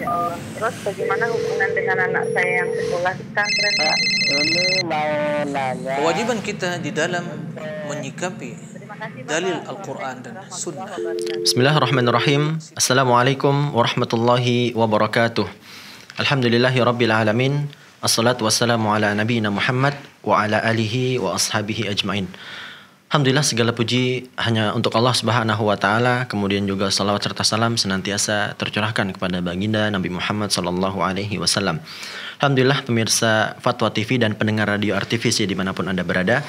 Ya Terus bagaimana hubungan dengan anak saya yang sekolah di pesantren Pak? Ini mau nanya. Kewajiban kita di dalam menyikapi dalil Al-Quran dan Sunnah. Bismillahirrahmanirrahim. Assalamualaikum warahmatullahi wabarakatuh. Alhamdulillahi rabbil alamin. Assalatu wassalamu ala nabiyina Muhammad wa ala alihi wa ashabihi ajmain. Alhamdulillah segala puji hanya untuk Allah Subhanahu wa taala, kemudian juga salawat serta salam senantiasa tercurahkan kepada baginda Nabi Muhammad sallallahu alaihi wasallam. Alhamdulillah pemirsa Fatwa TV dan pendengar radio RTVC dimanapun Anda berada,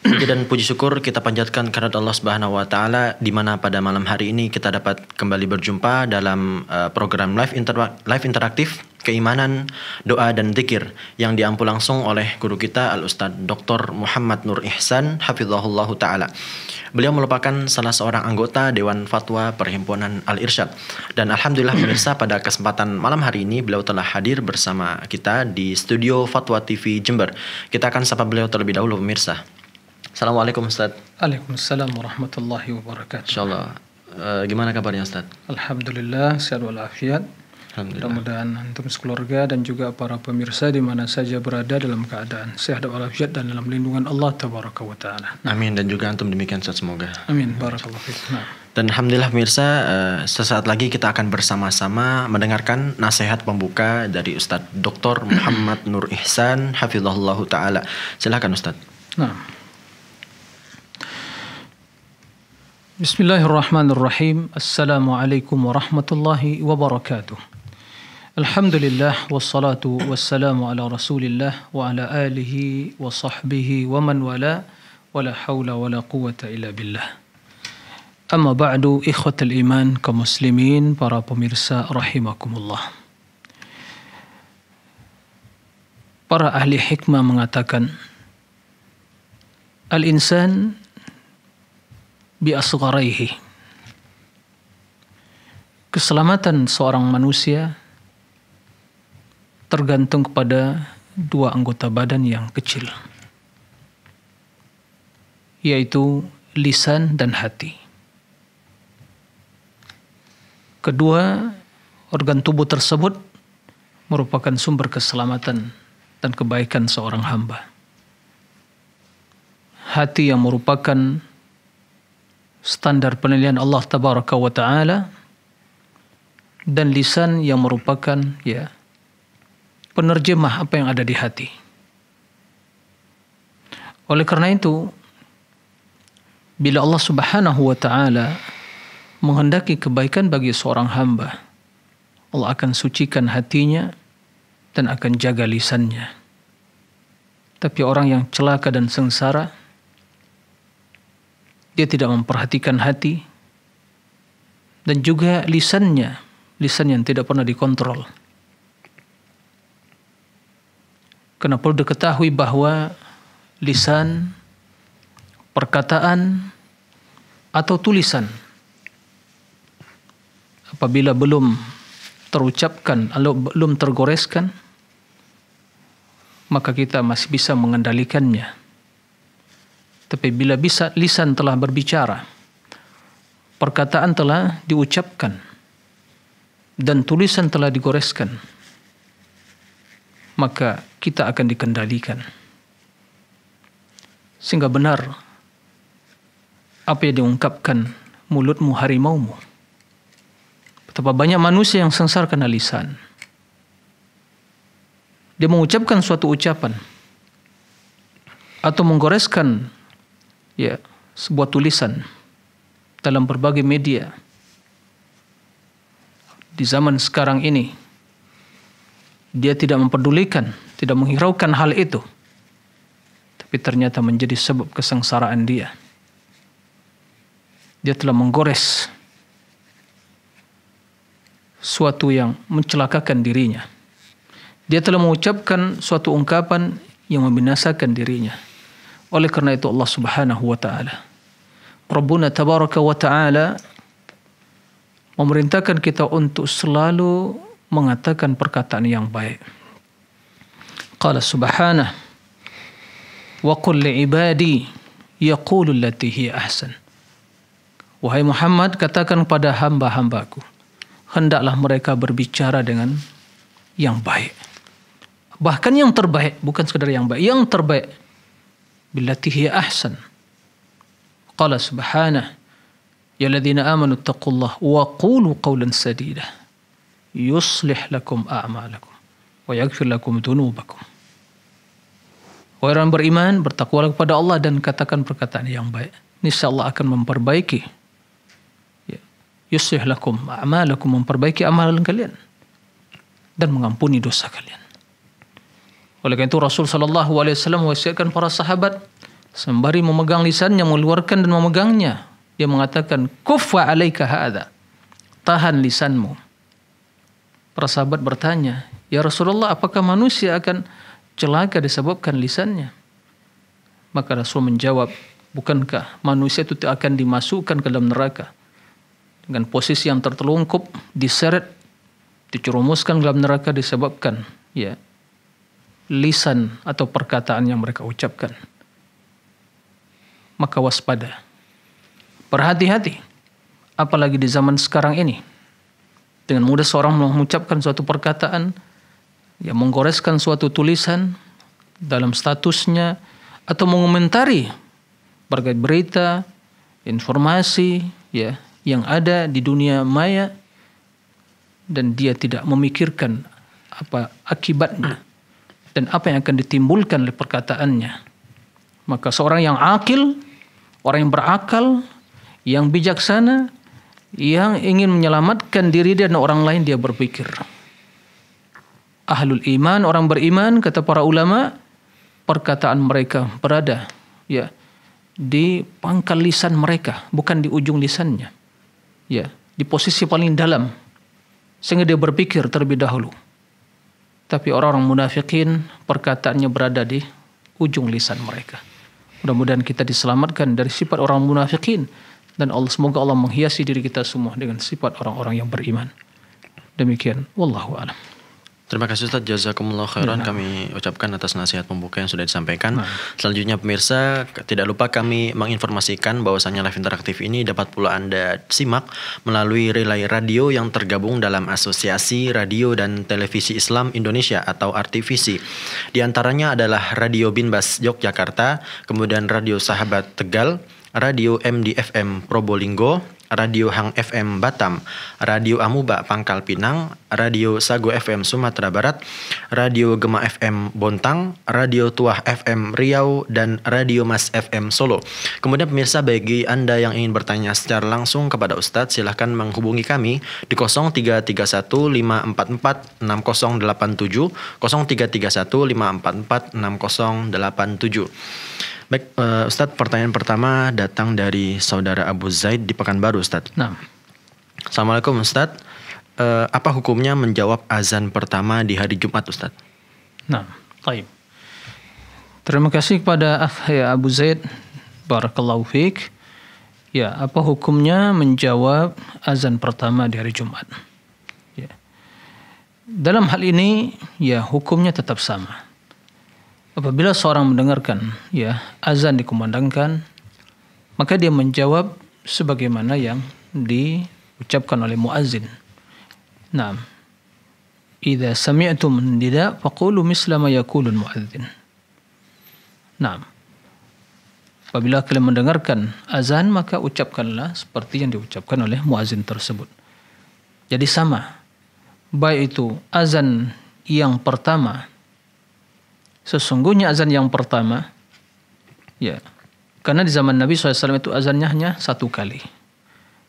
Puji dan puji syukur kita panjatkan kehadirat Allah Subhanahu wa taala di mana pada malam hari ini kita dapat kembali berjumpa dalam eh, program live inter live interaktif keimanan, doa dan zikir yang diampu langsung oleh guru kita Al Ustaz Dr. Muhammad Nur Ihsan hafizahullah taala. Beliau merupakan salah seorang anggota Dewan Fatwa Perhimpunan Al Irsyad dan alhamdulillah pemirsa pada kesempatan malam hari ini beliau telah hadir bersama kita di studio Fatwa TV Jember. Kita akan sapa beliau terlebih dahulu pemirsa. Assalamualaikum Ustaz. Waalaikumsalam warahmatullahi wabarakatuh. Insyaallah. Uh, gimana kabarnya Ustaz? Alhamdulillah sehat walafiat. Mudah-mudahan antum sekeluarga dan juga para pemirsa di mana saja berada dalam keadaan sehat walafiat dan dalam lindungan Allah tabaraka wa taala. Nah. Amin dan juga antum demikian Ustaz semoga. Amin barakallahu fiik. Nah. Dan alhamdulillah pemirsa eh, sesaat lagi kita akan bersama-sama mendengarkan nasihat pembuka dari ustadz Dr. Muhammad Nur Ihsan Hafizullahullah taala. Silakan ustadz. Nah. بسم الله الرحمن الرحيم السلام عليكم ورحمة الله وبركاته الحمد لله والصلاة والسلام على رسول الله وعلى آله وصحبه ومن والاه ولا حول ولا قوة إلا بالله أما بعد إخوة الإيمان كمسلمين para pemirsa الله Para ahli hikmah mengatakan Al-insan biasgharaihi. Keselamatan seorang manusia tergantung kepada dua anggota badan yang kecil, yaitu lisan dan hati. Kedua, organ tubuh tersebut merupakan sumber keselamatan dan kebaikan seorang hamba. Hati yang merupakan standar penilaian Allah tabaraka wa taala dan lisan yang merupakan ya penerjemah apa yang ada di hati. Oleh karena itu bila Allah Subhanahu wa taala menghendaki kebaikan bagi seorang hamba, Allah akan sucikan hatinya dan akan jaga lisannya. Tapi orang yang celaka dan sengsara, dia tidak memperhatikan hati dan juga lisannya, lisan yang tidak pernah dikontrol. Karena perlu diketahui bahwa lisan, perkataan, atau tulisan apabila belum terucapkan atau belum tergoreskan maka kita masih bisa mengendalikannya tapi bila bisa lisan telah berbicara, perkataan telah diucapkan, dan tulisan telah digoreskan, maka kita akan dikendalikan. Sehingga benar apa yang diungkapkan mulutmu harimaumu. Betapa banyak manusia yang sengsara karena lisan. Dia mengucapkan suatu ucapan atau menggoreskan ya sebuah tulisan dalam berbagai media di zaman sekarang ini dia tidak mempedulikan, tidak menghiraukan hal itu. Tapi ternyata menjadi sebab kesengsaraan dia. Dia telah menggores suatu yang mencelakakan dirinya. Dia telah mengucapkan suatu ungkapan yang membinasakan dirinya. Oleh karena itu Allah Subhanahu wa taala Rabbuna tabaraka wa taala memerintahkan kita untuk selalu mengatakan perkataan yang baik. Qala subhanahu wa qul ibadi yaqulu latihi ahsan. Wahai Muhammad katakan pada hamba-hambaku hendaklah mereka berbicara dengan yang baik. Bahkan yang terbaik, bukan sekedar yang baik, yang terbaik billati hiya ahsan. Qala subhanahu يا الذين آمنوا اتقوا الله وقولوا قولا سديدا يصلح لكم أعمالكم ويغفر لكم ذنوبكم Orang beriman bertakwa kepada Allah dan katakan perkataan yang baik. Nisa Allah akan memperbaiki. Ya. Yusuf lakum a'malakum memperbaiki amalan kalian dan mengampuni dosa kalian. Oleh karena itu Rasul Shallallahu Alaihi Wasallam wasiatkan para sahabat sembari memegang lisannya, mengeluarkan dan memegangnya. Dia mengatakan, "Kufa alaika ada Tahan lisanmu. Para sahabat bertanya, "Ya Rasulullah, apakah manusia akan celaka disebabkan lisannya?" Maka Rasul menjawab, "Bukankah manusia itu akan dimasukkan ke dalam neraka dengan posisi yang tertelungkup, diseret, dicerumuskan ke dalam neraka disebabkan ya lisan atau perkataan yang mereka ucapkan. Maka waspada. Berhati-hati. Apalagi di zaman sekarang ini. Dengan mudah seorang mengucapkan suatu perkataan, Yang menggoreskan suatu tulisan dalam statusnya, atau mengomentari berkait berita, informasi, ya yang ada di dunia maya dan dia tidak memikirkan apa akibatnya dan apa yang akan ditimbulkan oleh perkataannya. Maka seorang yang akil, orang yang berakal, yang bijaksana, yang ingin menyelamatkan diri dan orang lain dia berpikir. Ahlul iman, orang beriman kata para ulama, perkataan mereka berada ya di pangkal lisan mereka, bukan di ujung lisannya. Ya, di posisi paling dalam sehingga dia berpikir terlebih dahulu. Tapi orang-orang munafikin perkataannya berada di ujung lisan mereka. Mudah-mudahan kita diselamatkan dari sifat orang munafikin dan Allah semoga Allah menghiasi diri kita semua dengan sifat orang-orang yang beriman. Demikian wallahu alam. Terima kasih Ustaz Jazakumullah khairan nah. kami ucapkan atas nasihat pembuka yang sudah disampaikan. Nah. Selanjutnya pemirsa, tidak lupa kami menginformasikan bahwasannya live interaktif ini dapat pula Anda simak melalui relay radio yang tergabung dalam Asosiasi Radio dan Televisi Islam Indonesia atau RTVC. Di antaranya adalah Radio Binbas Yogyakarta, kemudian Radio Sahabat Tegal, Radio MDFM Probolinggo, Radio Hang FM Batam, Radio Amuba Pangkal Pinang, Radio Sago FM Sumatera Barat, Radio Gema FM Bontang, Radio Tuah FM Riau, dan Radio Mas FM Solo. Kemudian pemirsa bagi Anda yang ingin bertanya secara langsung kepada Ustadz, silahkan menghubungi kami di 0331 544 6087, 0331 544 6087. Baik, uh, Ustadz, pertanyaan pertama datang dari saudara Abu Zaid di Pekanbaru, Ustadz. Nah. Assalamualaikum, Ustadz. Uh, apa hukumnya menjawab azan pertama di hari Jumat, Ustadz? Nah, baik. Terima kasih kepada ya Abu Zaid. Barakallahu fiqh. Ya, apa hukumnya menjawab azan pertama di hari Jumat? Ya. Dalam hal ini, ya hukumnya tetap sama Apabila seorang mendengarkan ya azan dikumandangkan, maka dia menjawab sebagaimana yang diucapkan oleh muazin. Nah, idza sami'tum nida faqulu misla ma yaqulul muazin. Nah, apabila kalian mendengarkan azan maka ucapkanlah seperti yang diucapkan oleh muazin tersebut. Jadi sama, baik itu azan yang pertama sesungguhnya azan yang pertama ya karena di zaman Nabi SAW itu azannya hanya satu kali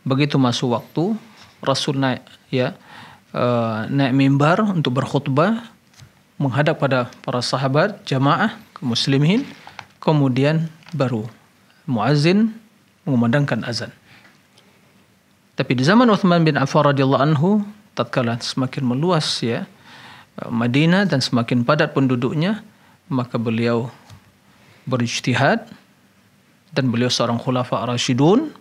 begitu masuk waktu Rasul naik ya eh, naik mimbar untuk berkhutbah menghadap pada para sahabat jamaah muslimin kemudian baru muazin mengumandangkan azan tapi di zaman Uthman bin Affan radhiyallahu anhu tatkala semakin meluas ya eh, Madinah dan semakin padat penduduknya, maka beliau berijtihad dan beliau seorang khulafa rasyidun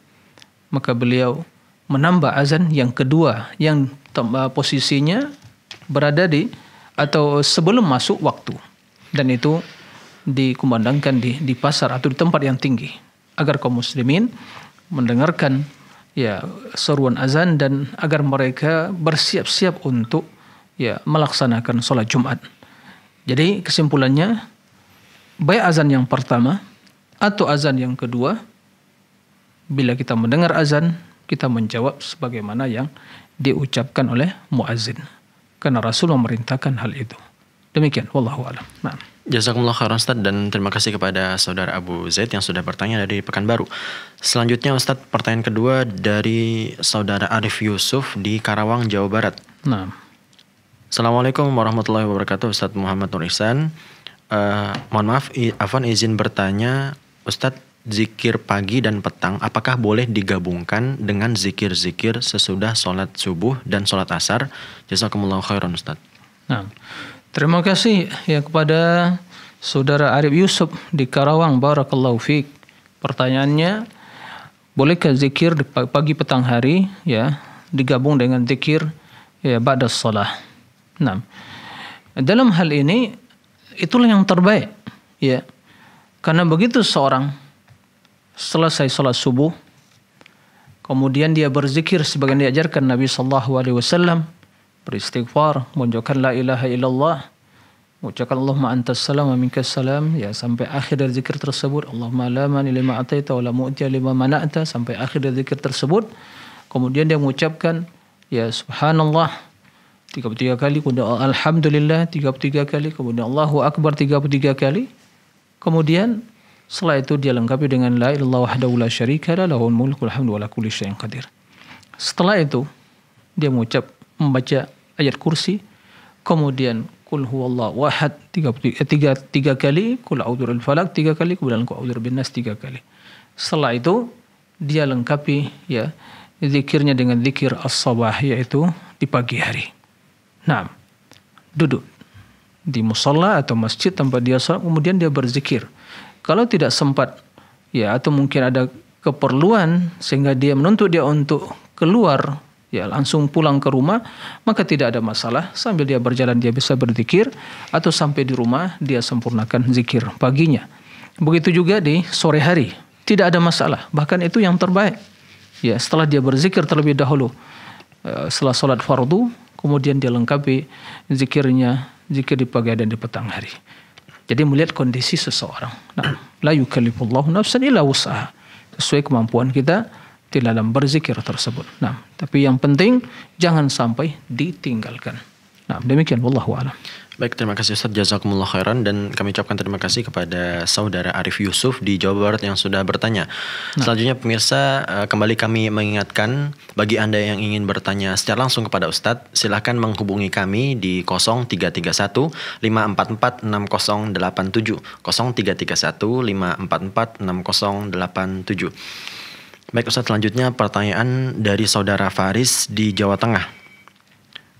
maka beliau menambah azan yang kedua yang eh, posisinya berada di atau sebelum masuk waktu dan itu dikumandangkan di di pasar atau di tempat yang tinggi agar kaum muslimin mendengarkan ya seruan azan dan agar mereka bersiap-siap untuk ya melaksanakan sholat Jumat. Jadi kesimpulannya, baik azan yang pertama atau azan yang kedua, bila kita mendengar azan, kita menjawab sebagaimana yang diucapkan oleh muazin. Karena Rasul memerintahkan hal itu. Demikian, wallahu a'lam. Nah. Jazakumullah khairan Ustaz dan terima kasih kepada saudara Abu Zaid yang sudah bertanya dari Pekanbaru. Selanjutnya Ustaz, pertanyaan kedua dari saudara Arif Yusuf di Karawang, Jawa Barat. Nah. Assalamualaikum warahmatullahi wabarakatuh Ustadz Muhammad Nur Ihsan uh, Mohon maaf, Avan izin bertanya Ustadz zikir pagi dan petang apakah boleh digabungkan dengan zikir-zikir sesudah sholat subuh dan sholat asar? Jazakumullah khairan Ustadz. Nah, terima kasih ya kepada saudara Arif Yusuf di Karawang. Barakallahu fiik. Pertanyaannya, bolehkah zikir pagi petang hari ya digabung dengan zikir ya ba'da sholat? Nah, dalam hal ini itulah yang terbaik, ya. Karena begitu seorang selesai sholat subuh, kemudian dia berzikir sebagaimana diajarkan Nabi Shallallahu Alaihi Wasallam, beristighfar, mengucapkan la ilaha illallah, mengucapkan Allahumma antas salam wa minkas salam ya sampai akhir dari zikir tersebut Allahumma la mani lima ataita wa la mu'tiya lima sampai akhir dari zikir tersebut kemudian dia mengucapkan ya subhanallah 33 kali, kemudian Alhamdulillah 33 kali, kemudian Allahu Akbar 33 kali. Kemudian setelah itu dia lengkapi dengan La ilaha wahdahu la syarika la lahul mulku hamdu wa la kulli syai'in qadir. Setelah itu dia mengucap membaca ayat kursi, kemudian Kul huwallahu ahad tiga, eh, tiga, tiga kali, Kul a'udzu falak tiga kali, kemudian Kul a'udzu bin nas tiga kali. Setelah itu dia lengkapi ya zikirnya dengan zikir as-sabah yaitu di pagi hari. Nah, duduk di musola atau masjid tempat dia sholat, kemudian dia berzikir. Kalau tidak sempat, ya atau mungkin ada keperluan sehingga dia menuntut dia untuk keluar, ya langsung pulang ke rumah, maka tidak ada masalah. Sambil dia berjalan dia bisa berzikir atau sampai di rumah dia sempurnakan zikir paginya. Begitu juga di sore hari, tidak ada masalah. Bahkan itu yang terbaik. Ya, setelah dia berzikir terlebih dahulu, eh, setelah sholat fardu, kemudian dia lengkapi zikirnya, zikir di pagi dan di petang hari. Jadi melihat kondisi seseorang. Nah, la yukallifullahu nafsan illa wus'aha. Sesuai kemampuan kita di dalam berzikir tersebut. Nah, tapi yang penting jangan sampai ditinggalkan. Nah, demikian wallahu a'lam. Baik, terima kasih Ustaz Jazakumullah khairan dan kami ucapkan terima kasih kepada saudara Arif Yusuf di Jawa Barat yang sudah bertanya. Nah. Selanjutnya pemirsa eh, kembali kami mengingatkan bagi Anda yang ingin bertanya secara langsung kepada Ustadz, silahkan menghubungi kami di 0331 544 6087 0331 544 6087. Baik Ustadz, selanjutnya pertanyaan dari saudara Faris di Jawa Tengah.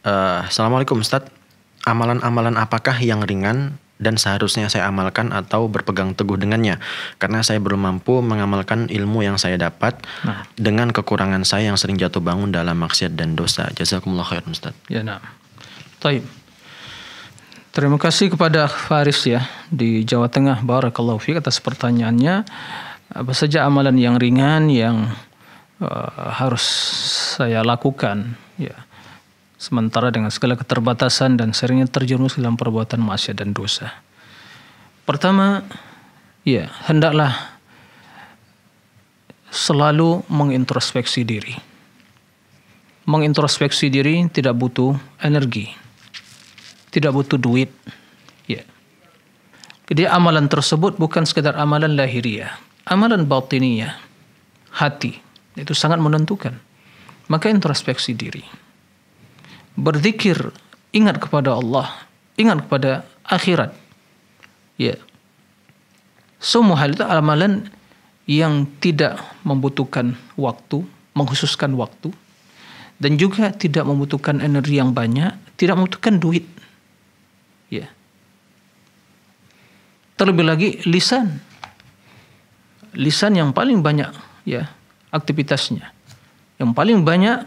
Uh, Assalamualaikum Ustadz amalan-amalan apakah yang ringan dan seharusnya saya amalkan atau berpegang teguh dengannya karena saya belum mampu mengamalkan ilmu yang saya dapat nah. dengan kekurangan saya yang sering jatuh bangun dalam maksiat dan dosa jazakumullah khair Ustaz ya nah Taib. Terima kasih kepada Faris ya di Jawa Tengah barakallahu fiik atas pertanyaannya apa saja amalan yang ringan yang uh, harus saya lakukan ya sementara dengan segala keterbatasan dan seringnya terjerumus dalam perbuatan maksiat dan dosa. Pertama, ya, hendaklah selalu mengintrospeksi diri. Mengintrospeksi diri tidak butuh energi. Tidak butuh duit. Ya. Jadi amalan tersebut bukan sekedar amalan lahiriah, amalan batiniah, hati. Itu sangat menentukan. Maka introspeksi diri berzikir, ingat kepada Allah, ingat kepada akhirat. Ya. Semua hal itu amalan yang tidak membutuhkan waktu, menghususkan waktu, dan juga tidak membutuhkan energi yang banyak, tidak membutuhkan duit. Ya. Terlebih lagi lisan. Lisan yang paling banyak ya aktivitasnya. Yang paling banyak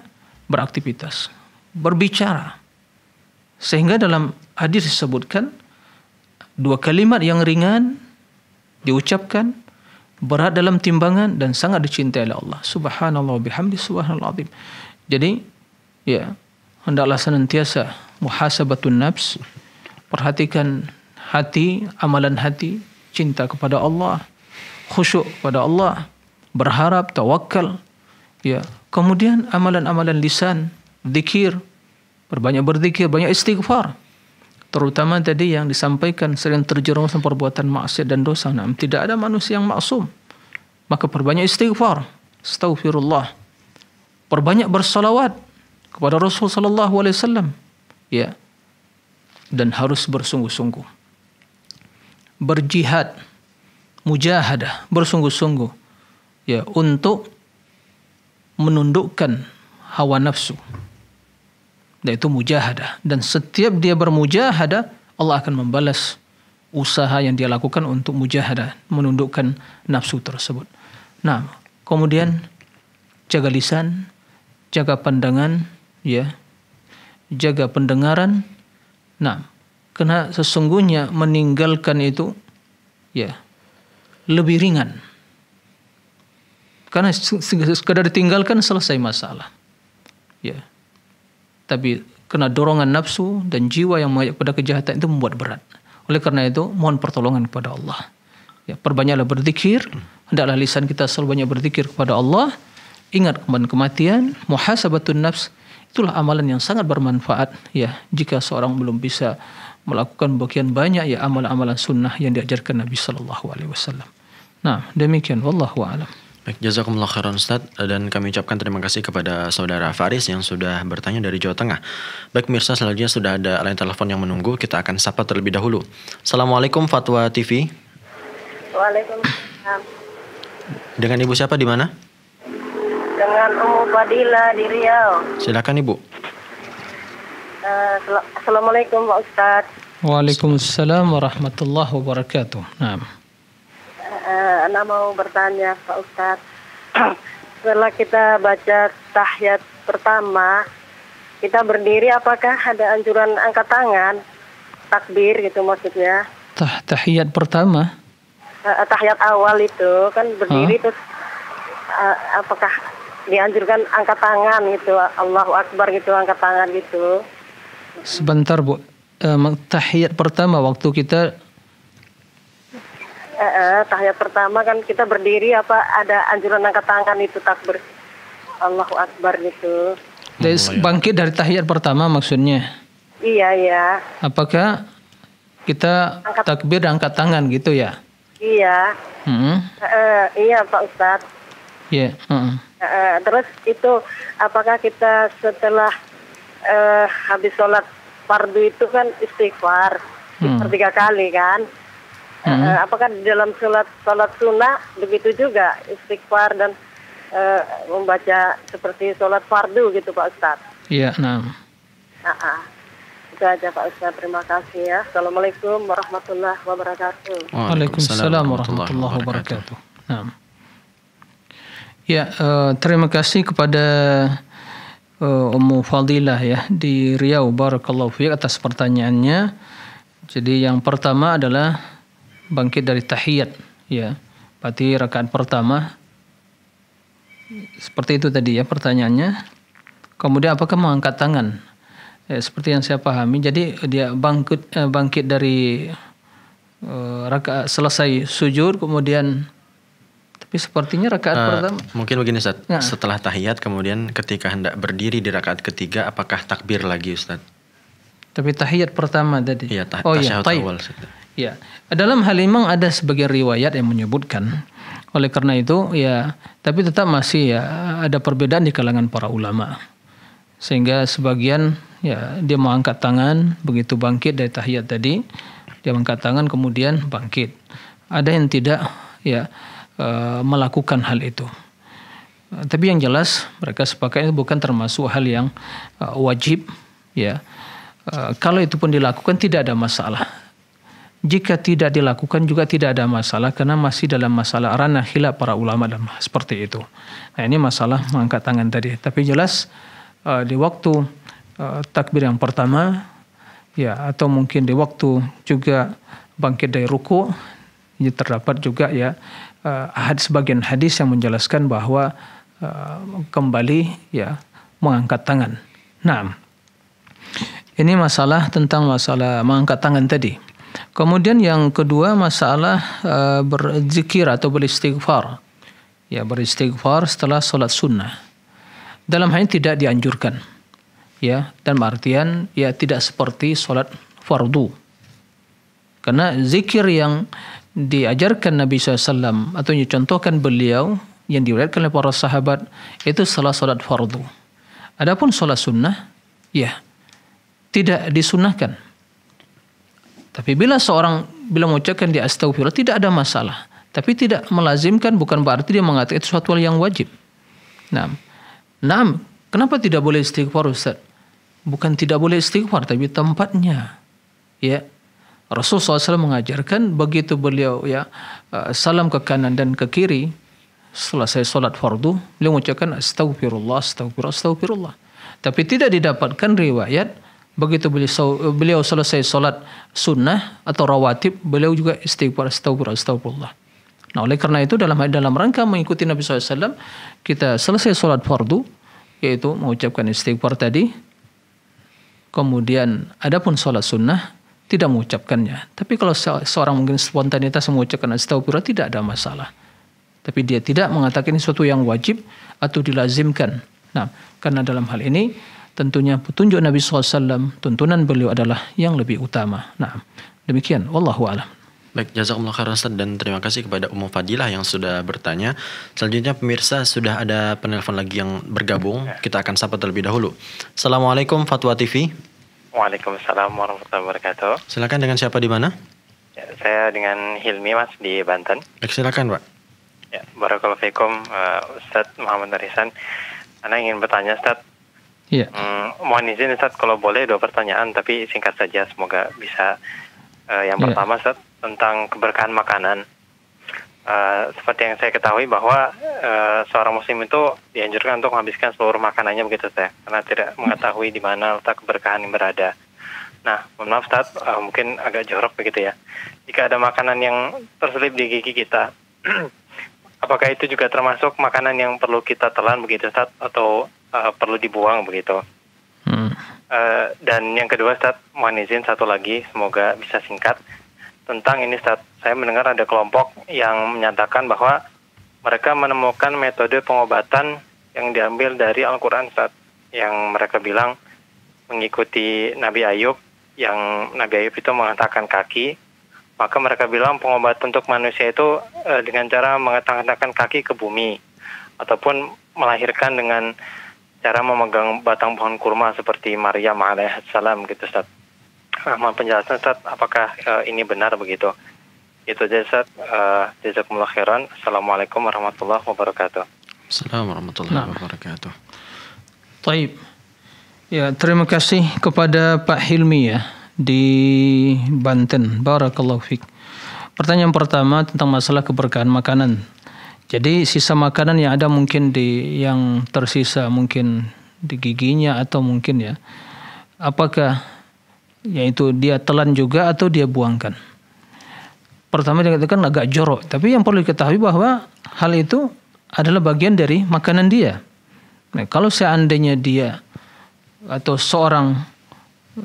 beraktivitas berbicara. Sehingga dalam hadis disebutkan dua kalimat yang ringan diucapkan berat dalam timbangan dan sangat dicintai oleh Allah. Subhanallah bihamdi subhanallah azim. Jadi ya hendaklah senantiasa muhasabatun nafs perhatikan hati, amalan hati, cinta kepada Allah, khusyuk kepada Allah, berharap, tawakal, ya. Kemudian amalan-amalan lisan, Dikir, perbanyak berzikir, banyak istighfar. Terutama tadi yang disampaikan sering terjerumus perbuatan maksiat dan dosa. Nah, tidak ada manusia yang maksum. Maka perbanyak istighfar, astaghfirullah. Perbanyak bersolawat kepada Rasul sallallahu alaihi wasallam. Ya. Dan harus bersungguh-sungguh. Berjihad, mujahadah, bersungguh-sungguh. Ya, untuk menundukkan hawa nafsu yaitu mujahadah dan setiap dia bermujahadah Allah akan membalas usaha yang dia lakukan untuk mujahadah menundukkan nafsu tersebut. Nah, kemudian jaga lisan, jaga pandangan, ya. Jaga pendengaran. Nah, karena sesungguhnya meninggalkan itu ya lebih ringan. Karena sekedar ditinggalkan selesai masalah. Ya, tapi kena dorongan nafsu dan jiwa yang mengajak pada kejahatan itu membuat berat. Oleh karena itu, mohon pertolongan kepada Allah. Ya, perbanyaklah berzikir, hendaklah lisan kita selalu banyak berzikir kepada Allah. Ingat kembali kematian, muhasabatun nafs, itulah amalan yang sangat bermanfaat ya jika seorang belum bisa melakukan bagian banyak ya amalan-amalan sunnah yang diajarkan Nabi Shallallahu Alaihi Wasallam. Nah demikian, wallahu a'lam. Baik, jazakumullah khairan Ustaz dan kami ucapkan terima kasih kepada saudara Faris yang sudah bertanya dari Jawa Tengah. Baik mirsa selanjutnya sudah ada lain telepon yang menunggu, kita akan sapa terlebih dahulu. Assalamualaikum Fatwa TV. Waalaikumsalam. Dengan Ibu siapa di mana? Dengan Ummu Fadila di Riau. Silakan Ibu. Uh, Assalamualaikum Pak Ustaz. Waalaikumsalam warahmatullahi wabarakatuh. Nah eh, Anda mau bertanya Pak Ustadz. Setelah kita baca tahiyat pertama, kita berdiri apakah ada anjuran angkat tangan? Takbir gitu maksudnya. Tah, tahiyat pertama? Eh, eh tahiyat awal itu kan berdiri huh? terus eh, apakah dianjurkan angkat tangan gitu Allah Akbar gitu angkat tangan gitu sebentar Bu eh, tahiyat pertama waktu kita eh, eh, tahiyat pertama kan kita berdiri apa ada anjuran angkat tangan itu takbir Allahu Akbar gitu. Dari ya. bangkit dari tahiyat pertama maksudnya? Iya ya. Apakah kita angkat. takbir angkat tangan gitu ya? Iya. Hmm. Uh, iya Pak Ustad. Iya. Yeah. Hmm. Uh, eh, uh. Uh, terus itu apakah kita setelah uh, habis sholat fardu itu kan istighfar hmm. tiga kali kan? Hmm. Eh, Apakah dalam sholat sholat sunnah begitu juga istighfar dan uh, membaca seperti sholat fardu gitu Pak Ustadz? Iya, nah. Uh -uh. Itu aja Pak Ustadz, terima kasih ya. Assalamualaikum warahmatullahi wabarakatuh. Waalaikumsalam warahmatullahi wabarakatuh. Nah. Ya, uh, terima kasih kepada Ummu Fadilah ya di Riau. Barakallahu Fiyak atas pertanyaannya. Jadi yang pertama adalah bangkit dari tahiyat ya berarti rakaat pertama seperti itu tadi ya pertanyaannya kemudian apakah mengangkat tangan ya, seperti yang saya pahami jadi dia bangkit eh, bangkit dari uh, rakaat selesai sujud kemudian tapi sepertinya rakaat uh, pertama. Mungkin begini Ustaz. Nah. Setelah tahiyat kemudian ketika hendak berdiri di rakaat ketiga apakah takbir lagi Ustaz? Tapi tahiyat pertama tadi. Iya, ta oh, iya. awal. Ya, dalam hal memang ada sebagian riwayat yang menyebutkan. Oleh karena itu, ya, tapi tetap masih ya ada perbedaan di kalangan para ulama. Sehingga sebagian ya dia mengangkat tangan begitu bangkit dari tahiyat tadi, dia mengangkat tangan kemudian bangkit. Ada yang tidak ya e, melakukan hal itu. Tapi yang jelas mereka sepakat itu bukan termasuk hal yang e, wajib ya. E, kalau itu pun dilakukan tidak ada masalah jika tidak dilakukan juga tidak ada masalah karena masih dalam masalah ranah hilaf para ulama dan seperti itu. Nah ini masalah mengangkat tangan tadi. Tapi jelas uh, di waktu uh, takbir yang pertama ya atau mungkin di waktu juga bangkit dari ruku ini terdapat juga ya uh, eh, hadis sebagian hadis yang menjelaskan bahwa uh, kembali ya mengangkat tangan. Nah, ini masalah tentang masalah mengangkat tangan tadi. Kemudian yang kedua masalah e, berzikir atau beristighfar. Ya beristighfar setelah sholat sunnah. Dalam hal ini tidak dianjurkan. Ya dan artian ya tidak seperti sholat fardu. Karena zikir yang diajarkan Nabi SAW atau dicontohkan beliau yang diriwayatkan oleh para sahabat itu setelah sholat fardu. Adapun sholat sunnah, ya tidak disunahkan tapi bila seorang bila mengucapkan dia astagfirullah tidak ada masalah. Tapi tidak melazimkan bukan berarti dia mengatakan itu suatu hal yang wajib. Nah, nah kenapa tidak boleh istighfar Ustaz? Bukan tidak boleh istighfar tapi tempatnya. Ya. Rasul SAW mengajarkan begitu beliau ya eh, salam ke kanan dan ke kiri Setelah saya sholat fardu beliau mengucapkan astagfirullah astagfirullah astagfirullah tapi tidak didapatkan riwayat Begitu beliau selesai sholat sunnah atau rawatib, beliau juga istighfar, astagfirullah, astagfirullah. Nah, oleh karena itu dalam dalam rangka mengikuti Nabi SAW, kita selesai sholat fardu, yaitu mengucapkan istighfar tadi. Kemudian, adapun sholat sunnah, tidak mengucapkannya. Tapi kalau seorang mungkin spontanitas mengucapkan astagfirullah, tidak ada masalah. Tapi dia tidak mengatakan ini sesuatu yang wajib atau dilazimkan. Nah, karena dalam hal ini tentunya petunjuk Nabi SAW, tuntunan beliau adalah yang lebih utama. Nah, demikian. Wallahu a'lam. Baik, jazakumullah khairan Ustaz dan terima kasih kepada Umum Fadilah yang sudah bertanya. Selanjutnya pemirsa sudah ada penelpon lagi yang bergabung. Kita akan sapa terlebih dahulu. Assalamualaikum Fatwa TV. Waalaikumsalam warahmatullahi wabarakatuh. Silakan dengan siapa di mana? Ya, saya dengan Hilmi Mas di Banten. Baik, eh, silakan Pak. Ya, Barakallahu fikum uh, Ustaz Muhammad Arisan. Anda ingin bertanya Ustaz, Yeah. Hmm, mohon izin Ustaz kalau boleh dua pertanyaan tapi singkat saja semoga bisa. Uh, yang yeah. pertama Ustaz tentang keberkahan makanan. Uh, seperti yang saya ketahui bahwa uh, seorang muslim itu dianjurkan untuk menghabiskan seluruh makanannya begitu saya karena tidak mengetahui di mana letak keberkahan yang berada. Nah, mohon maaf Ustaz, uh, mungkin agak jorok begitu ya. Jika ada makanan yang terselip di gigi kita, apakah itu juga termasuk makanan yang perlu kita telan begitu Ustaz atau uh, perlu dibuang begitu. Hmm. Uh, dan yang kedua, Ustaz, mohon izin satu lagi, semoga bisa singkat tentang ini, Ustaz. Saya mendengar ada kelompok yang menyatakan bahwa mereka menemukan metode pengobatan yang diambil dari Al-Quran, Ustaz, yang mereka bilang mengikuti Nabi Ayub, yang Nabi Ayub itu mengatakan kaki, maka mereka bilang pengobatan untuk manusia itu uh, dengan cara mengatakan kaki ke bumi ataupun melahirkan dengan cara memegang batang pohon kurma seperti Maryam alaihissalam gitu Ustaz. Mohon penjelasan Ustaz, apakah uh, ini benar begitu? Itu aja Ustaz. Uh, Jazakumullah khairan. Assalamualaikum warahmatullahi wabarakatuh. Assalamualaikum warahmatullahi nah. wabarakatuh. Taib. Ya, terima kasih kepada Pak Hilmi ya di Banten. Barakallahu fiik. Pertanyaan pertama tentang masalah keberkahan makanan. Jadi sisa makanan yang ada mungkin di yang tersisa mungkin di giginya atau mungkin ya. Apakah yaitu dia telan juga atau dia buangkan? Pertama dikatakan agak jorok, tapi yang perlu diketahui bahwa hal itu adalah bagian dari makanan dia. Nah, kalau seandainya dia atau seorang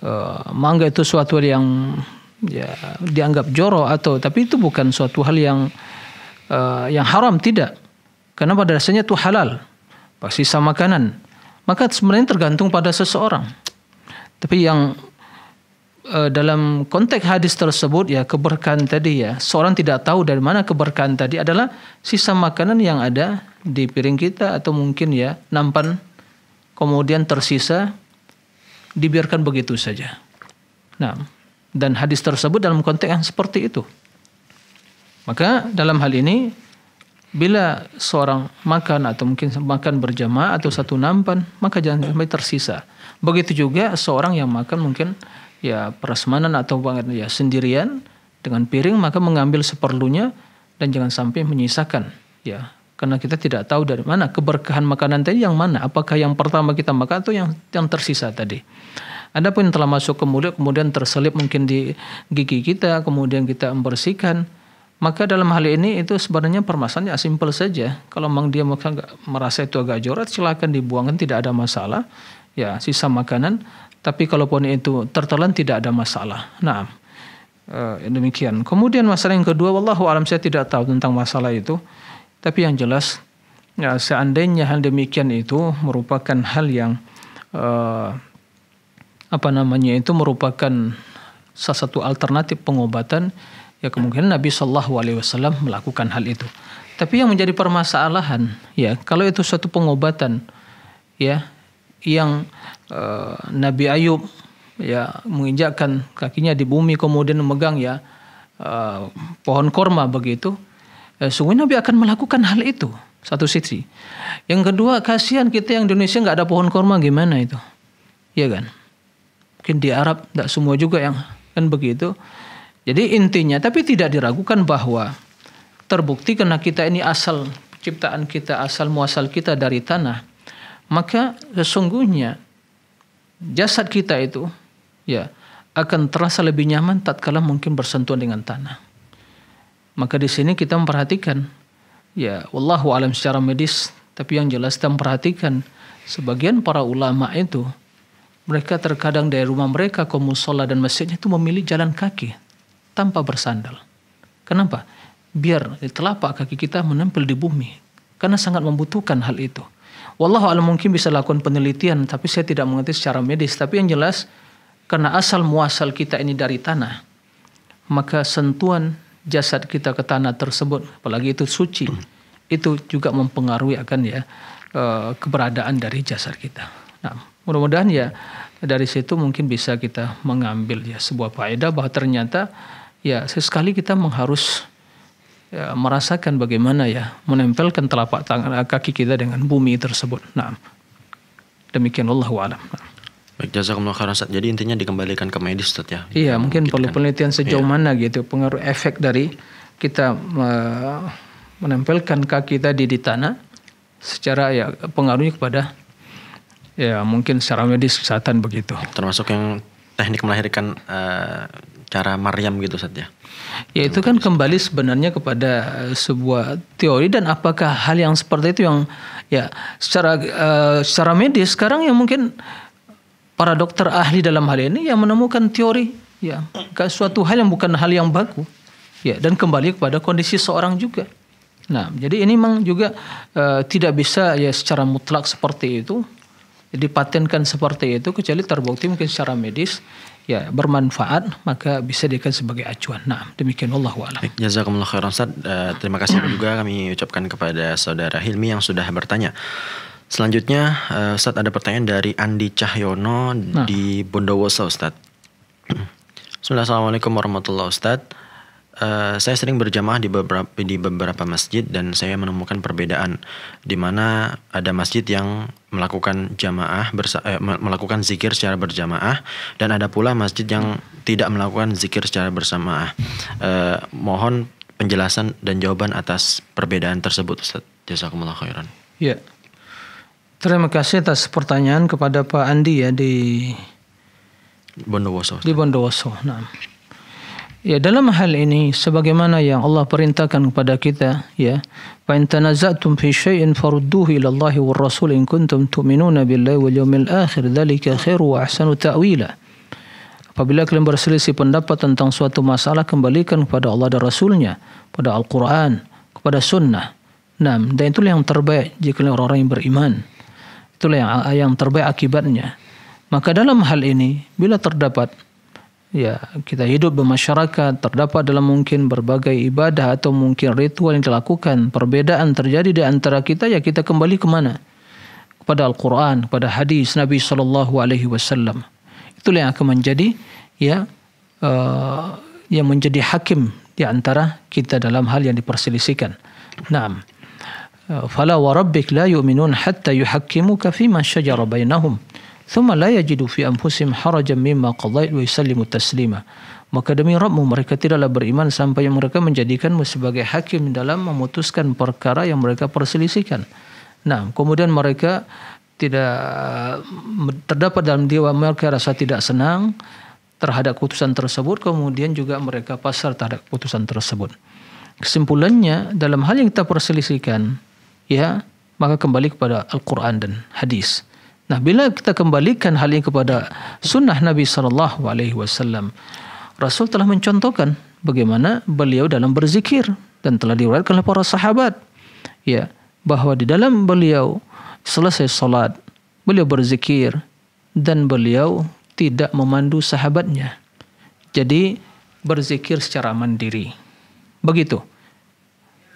uh, mangga itu suatu yang ya dianggap jorok atau tapi itu bukan suatu hal yang uh, yang haram tidak. Karena pada dasarnya itu halal. pasti sama makanan. Maka sebenarnya tergantung pada seseorang. Tapi yang uh, dalam konteks hadis tersebut ya keberkahan tadi ya seorang tidak tahu dari mana keberkahan tadi adalah sisa makanan yang ada di piring kita atau mungkin ya nampan kemudian tersisa dibiarkan begitu saja. Nah, dan hadis tersebut dalam konteks yang seperti itu. Maka dalam hal ini bila seorang makan atau mungkin makan berjamaah atau satu nampan maka jangan sampai tersisa. Begitu juga seorang yang makan mungkin ya prasmanan atau banget ya sendirian dengan piring maka mengambil seperlunya dan jangan sampai menyisakan ya karena kita tidak tahu dari mana keberkahan makanan tadi yang mana apakah yang pertama kita makan atau yang yang tersisa tadi. Adapun yang telah masuk ke mulut kemudian terselip mungkin di gigi kita kemudian kita membersihkan maka dalam hal ini itu sebenarnya permasalahannya simpel saja. Kalau memang dia merasa itu agak jorat, silakan dibuangkan tidak ada masalah. Ya, sisa makanan. Tapi kalaupun itu tertelan tidak ada masalah. Nah, eh, demikian. Kemudian masalah yang kedua, wallahu alam saya tidak tahu tentang masalah itu. Tapi yang jelas ya, seandainya hal demikian itu merupakan hal yang eh, apa namanya itu merupakan salah satu alternatif pengobatan ya kemungkinan Nabi Shallallahu Alaihi Wasallam melakukan hal itu. Tapi yang menjadi permasalahan, ya kalau itu suatu pengobatan, ya yang e, Nabi Ayub ya menginjakkan kakinya di bumi kemudian memegang ya e, pohon korma begitu, ya, eh, sungguh Nabi akan melakukan hal itu satu sisi. Yang kedua kasihan kita yang di Indonesia nggak ada pohon korma gimana itu, ya kan? Mungkin di Arab tidak semua juga yang kan begitu jadi intinya, tapi tidak diragukan bahwa terbukti karena kita ini asal ciptaan kita, asal muasal kita dari tanah, maka sesungguhnya jasad kita itu ya akan terasa lebih nyaman tatkala mungkin bersentuhan dengan tanah. Maka di sini kita memperhatikan ya wallahu alam secara medis, tapi yang jelas kita memperhatikan sebagian para ulama itu mereka terkadang dari rumah mereka ke musola dan masjidnya itu memilih jalan kaki tanpa bersandal. Kenapa? Biar telapak kaki kita menempel di bumi. Karena sangat membutuhkan hal itu. Wallahu alam mungkin bisa lakukan penelitian, tapi saya tidak mengerti secara medis. Tapi yang jelas, karena asal muasal kita ini dari tanah, maka sentuhan jasad kita ke tanah tersebut, apalagi itu suci, itu juga mempengaruhi akan ya eh, keberadaan dari jasad kita. Nah, mudah-mudahan ya dari situ mungkin bisa kita mengambil ya sebuah faedah bahwa ternyata ya sesekali kita mengharus ya, merasakan bagaimana ya menempelkan telapak tangan eh, kaki kita dengan bumi tersebut. Nah, demikian Allah alam. Baik, jazakumullah khairan Jadi intinya dikembalikan ke medis Ustaz ya. Iya, mungkin perlu penelitian sejauh iya. mana gitu pengaruh efek dari kita menempelkan kaki tadi di tanah secara ya pengaruhnya kepada ya mungkin secara medis kesehatan begitu. Termasuk yang teknik melahirkan eh, cara Maryam gitu saja. Ya? ya itu kan kembali sebenarnya kepada eh, sebuah teori dan apakah hal yang seperti itu yang ya secara uh, secara medis sekarang yang mungkin para dokter ahli dalam hal ini yang menemukan teori ya suatu hal yang bukan hal yang baku ya dan kembali kepada kondisi seorang juga. Nah, jadi ini memang juga uh, tidak bisa ya secara mutlak seperti itu dipatenkan seperti itu kecuali terbukti mungkin secara medis ya bermanfaat maka bisa dikatakan sebagai acuan. Nah, demikian Allah a'lam. Jazakumullah khairan Ustaz. Eh, terima kasih nah. juga kami ucapkan kepada saudara Hilmi yang sudah bertanya. Selanjutnya uh, Ustaz ada pertanyaan dari Andi Cahyono nah. di Bondowoso Ustaz. Assalamualaikum warahmatullahi Ustaz. Uh, eh, saya sering berjamaah di beberapa di beberapa masjid dan saya menemukan perbedaan di mana ada masjid yang melakukan jamaah bersa eh, melakukan zikir secara berjamaah dan ada pula masjid yang tidak melakukan zikir secara bersamaah. Eh, mohon penjelasan dan jawaban atas perbedaan tersebut Ustaz. Jazakumullah khairan. Ya. Terima kasih atas pertanyaan kepada Pak Andi ya di Bondowoso. Ustaz. Di Bondowoso. Nah. Ya, dalam hal ini sebagaimana yang Allah perintahkan kepada kita, ya. Fa in tanaza'tum fi syai'in farudduhu ila Allah war Rasul in kuntum tu'minuna billahi wal yawmil akhir, dzalika khairu wa ahsanu ta'wila. Apabila kalian berselisih pendapat tentang suatu masalah, kembalikan kepada Allah dan Rasulnya, pada Al-Quran, kepada Sunnah. Nah, dan itulah yang terbaik jika orang-orang yang beriman. Itulah yang, yang terbaik akibatnya. Maka dalam hal ini, bila terdapat ya kita hidup bermasyarakat terdapat dalam mungkin berbagai ibadah atau mungkin ritual yang dilakukan perbedaan terjadi di antara kita ya kita kembali kemana kepada Al-Quran kepada hadis Nabi Shallallahu Alaihi Wasallam itulah yang akan menjadi ya uh, yang menjadi hakim di antara kita dalam hal yang diperselisihkan. Naam. Eh, fala warabbik la yu'minun hatta yuhakkimuka fima syajara bainahum. Thumma la fi anfusihim harajan mimma qadait wa yusallimu Maka demi Rabbimu mereka tidaklah beriman sampai yang mereka menjadikanmu sebagai hakim dalam memutuskan perkara yang mereka perselisihkan. Nah, kemudian mereka tidak terdapat dalam jiwa mereka rasa tidak senang terhadap keputusan tersebut, kemudian juga mereka pasar terhadap keputusan tersebut. Kesimpulannya dalam hal yang kita perselisihkan, ya maka kembali kepada Al-Quran dan hadis. Nah, bila kita kembalikan hal ini kepada sunnah Nabi Shallallahu Alaihi Wasallam, Rasul telah mencontohkan bagaimana beliau dalam berzikir dan telah diriwayatkan oleh para sahabat, ya bahwa di dalam beliau selesai sholat, beliau berzikir dan beliau tidak memandu sahabatnya. Jadi berzikir secara mandiri. Begitu.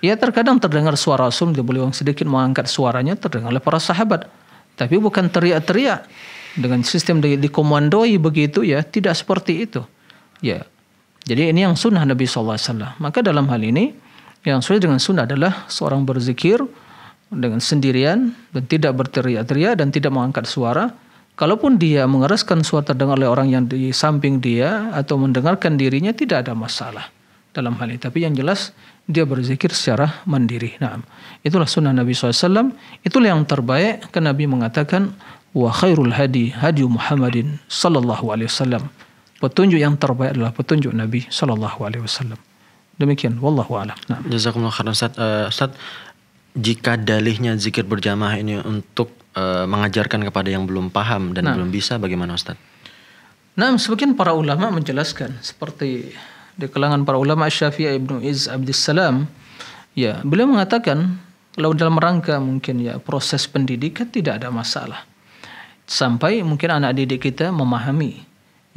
Ya terkadang terdengar suara Rasul, beliau sedikit mengangkat suaranya terdengar oleh para sahabat. Tapi bukan teriak-teriak dengan sistem di, dikomandoi begitu ya, tidak seperti itu. Ya. Jadi ini yang sunnah Nabi SAW. Maka dalam hal ini yang sesuai dengan sunnah adalah seorang berzikir dengan sendirian dan tidak berteriak-teriak dan tidak mengangkat suara. Kalaupun dia mengeraskan suara terdengar oleh orang yang di samping dia atau mendengarkan dirinya tidak ada masalah dalam hal ini. Tapi yang jelas dia berzikir secara mandiri. Nah, itulah sunnah Nabi SAW. Itulah yang terbaik. Karena Nabi mengatakan, wa khairul hadi hadi Muhammadin sallallahu alaihi wasallam. Petunjuk yang terbaik adalah petunjuk Nabi sallallahu alaihi wasallam. Demikian wallahu a'lam. Nah. Jazakumullah khairan Ustaz. Uh, Ustaz jika dalihnya zikir berjamaah ini untuk uh, mengajarkan kepada yang belum paham dan nah. belum bisa bagaimana Ustaz? Nah, sebagian para ulama menjelaskan seperti di kalangan para ulama Syafi'i Ibnu Iz Abdissalam ya beliau mengatakan kalau dalam rangka mungkin ya proses pendidikan tidak ada masalah sampai mungkin anak didik kita memahami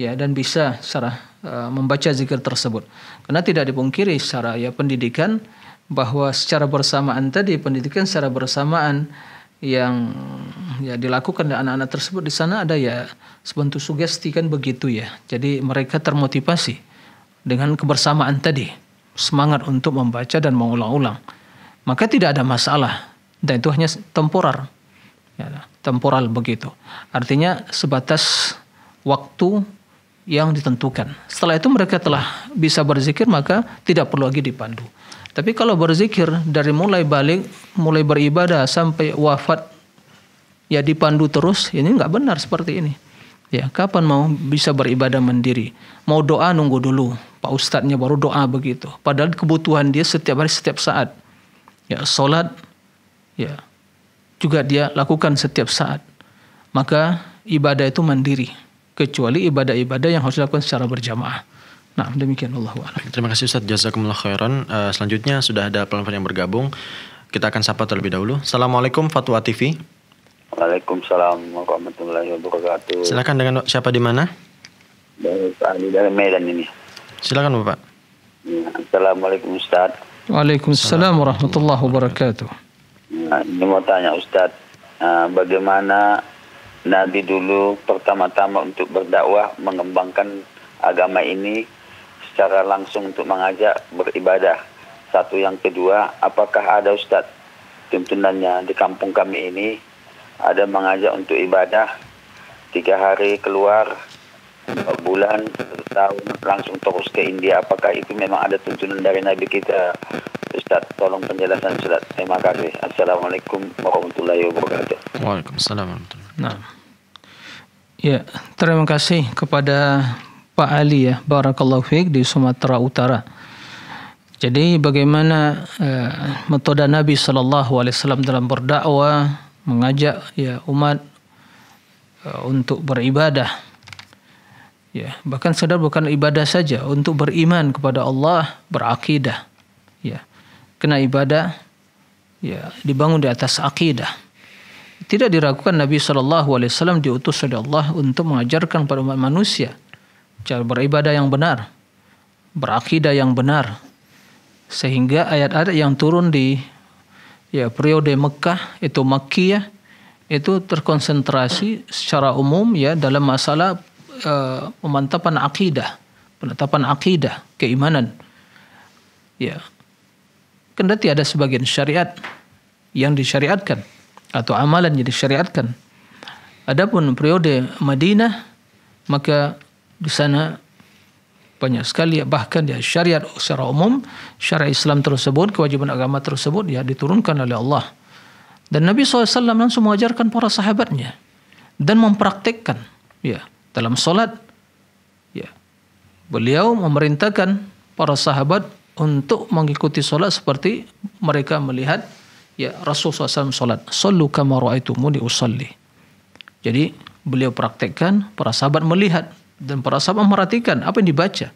ya dan bisa secara uh, membaca zikir tersebut karena tidak dipungkiri secara ya pendidikan bahwa secara bersamaan tadi pendidikan secara bersamaan yang ya dilakukan oleh anak-anak tersebut di sana ada ya sebentuk sugesti kan begitu ya jadi mereka termotivasi dengan kebersamaan tadi, semangat untuk membaca dan mengulang-ulang, maka tidak ada masalah dan itu hanya temporal, ya, temporal begitu. Artinya sebatas waktu yang ditentukan. Setelah itu mereka telah bisa berzikir maka tidak perlu lagi dipandu. Tapi kalau berzikir dari mulai balik, mulai beribadah sampai wafat ya dipandu terus, ini nggak benar seperti ini. Ya, kapan mau bisa beribadah mandiri? Mau doa nunggu dulu. Pak Ustadznya baru doa begitu. Padahal kebutuhan dia setiap hari, setiap saat. Ya, sholat, ya, juga dia lakukan setiap saat. Maka ibadah itu mandiri. Kecuali ibadah-ibadah yang harus dilakukan secara berjamaah. Nah, demikian Allah Terima kasih Ustaz Jazakumullah khairan. Uh, selanjutnya sudah ada pelan yang bergabung. Kita akan sapa terlebih dahulu. Assalamualaikum Fatwa TV. Waalaikumsalam warahmatullahi wabarakatuh. Silakan dengan siapa di mana? Dari dari Medan ini. Silakan Bapak. Ya, Assalamualaikum Ustaz. Waalaikumsalam warahmatullahi wabarakatuh. Nah, ini mau tanya Ustaz, ah, bagaimana Nabi dulu pertama-tama untuk berdakwah mengembangkan agama ini secara langsung untuk mengajak beribadah. Satu yang kedua, apakah ada Ustadz tuntunannya di kampung kami ini ada mengajak untuk ibadah tiga hari keluar bulan tahun langsung terus ke India apakah itu memang ada tujuan dari Nabi kita Ustaz tolong penjelasan Ustaz terima kasih Assalamualaikum warahmatullahi wabarakatuh Waalaikumsalam nah. ya terima kasih kepada Pak Ali ya Barakallahu Fik di Sumatera Utara jadi bagaimana uh, metode Nabi Shallallahu Alaihi Wasallam dalam berdakwah mengajak ya umat e, untuk beribadah ya bahkan sekedar bukan ibadah saja untuk beriman kepada Allah berakidah ya kena ibadah ya dibangun di atas akidah tidak diragukan Nabi Shallallahu Alaihi Wasallam diutus oleh Allah untuk mengajarkan pada umat manusia cara beribadah yang benar berakidah yang benar sehingga ayat-ayat yang turun di ya periode Mekah itu Makkiyah itu terkonsentrasi secara umum ya dalam masalah e, pemantapan akidah, penetapan akidah, keimanan. Ya. Kendati ada sebagian syariat yang disyariatkan atau amalan yang disyariatkan. Adapun periode Madinah maka di sana banyak sekali bahkan ya syariat secara umum syariat Islam tersebut kewajiban agama tersebut ya diturunkan oleh Allah dan Nabi SAW langsung mengajarkan para sahabatnya dan mempraktekkan ya dalam solat ya beliau memerintahkan para sahabat untuk mengikuti solat seperti mereka melihat ya Rasul SAW solat solu kamaru itu usalli jadi beliau praktekkan para sahabat melihat Dan para sahabat memperhatikan apa yang dibaca.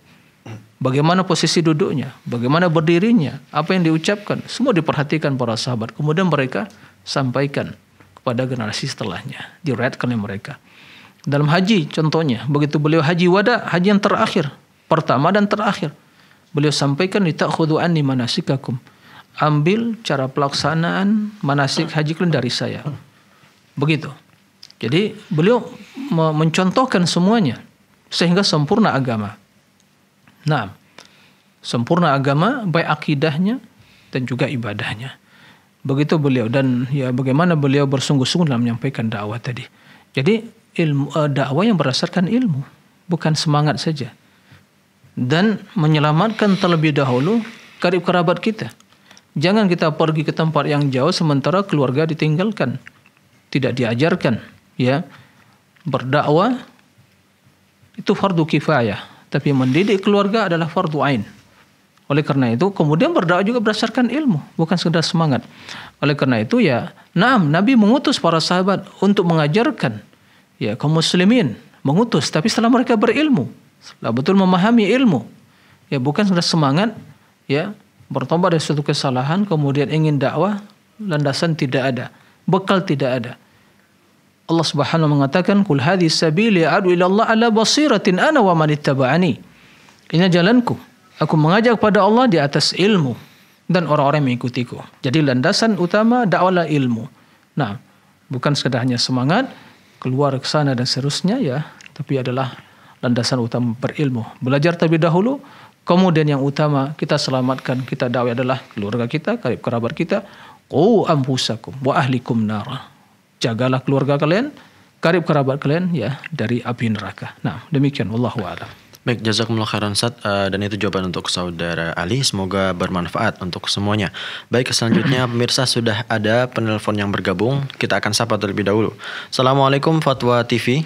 Bagaimana posisi duduknya, bagaimana berdirinya, apa yang diucapkan, semua diperhatikan para sahabat. Kemudian mereka sampaikan kepada generasi setelahnya, diriwayatkan oleh mereka. Dalam haji contohnya, begitu beliau haji wada, haji yang terakhir, pertama dan terakhir. Beliau sampaikan di ta'khudhu anni manasikakum. Ambil cara pelaksanaan manasik haji kalian dari saya. Begitu. Jadi beliau mencontohkan semuanya sehingga sempurna agama. Nah, sempurna agama baik akidahnya dan juga ibadahnya. Begitu beliau dan ya bagaimana beliau bersungguh-sungguh dalam menyampaikan dakwah tadi. Jadi ilmu eh, dakwah yang berdasarkan ilmu, bukan semangat saja. Dan menyelamatkan terlebih dahulu karib kerabat kita. Jangan kita pergi ke tempat yang jauh sementara keluarga ditinggalkan, tidak diajarkan, ya. Berdakwah itu fardu kifayah, tapi mendidik keluarga adalah fardu ain. Oleh karena itu, kemudian berdoa juga berdasarkan ilmu, bukan sekedar semangat. Oleh karena itu ya, naam Nabi mengutus para sahabat untuk mengajarkan ya kaum muslimin, mengutus tapi setelah mereka berilmu, setelah betul memahami ilmu. Ya bukan sekedar semangat ya bertobat dari suatu kesalahan kemudian ingin dakwah landasan tidak ada, bekal tidak ada. Allah Subhanahu mengatakan kul hadis sabili adu ila Allah ala basiratin ana wa man ittaba'ani. Ini jalanku. Aku mengajak pada Allah di atas ilmu dan orang-orang mengikutiku. Jadi landasan utama dakwahlah ilmu. Nah, bukan sekedar hanya semangat keluar ke sana dan seterusnya ya, tapi adalah landasan utama berilmu. Belajar terlebih dahulu, kemudian yang utama kita selamatkan kita dakwah adalah keluarga kita, karib kerabat kita. Qu ampusakum wa ahlikum nara jagalah keluarga kalian, karib kerabat kalian ya dari api neraka. Nah, demikian wallahu a'lam. Baik, jazakumullah khairan Ustaz uh, dan itu jawaban untuk saudara Ali. Semoga bermanfaat untuk semuanya. Baik, selanjutnya pemirsa sudah ada penelpon yang bergabung. Kita akan sapa terlebih dahulu. Assalamualaikum Fatwa TV.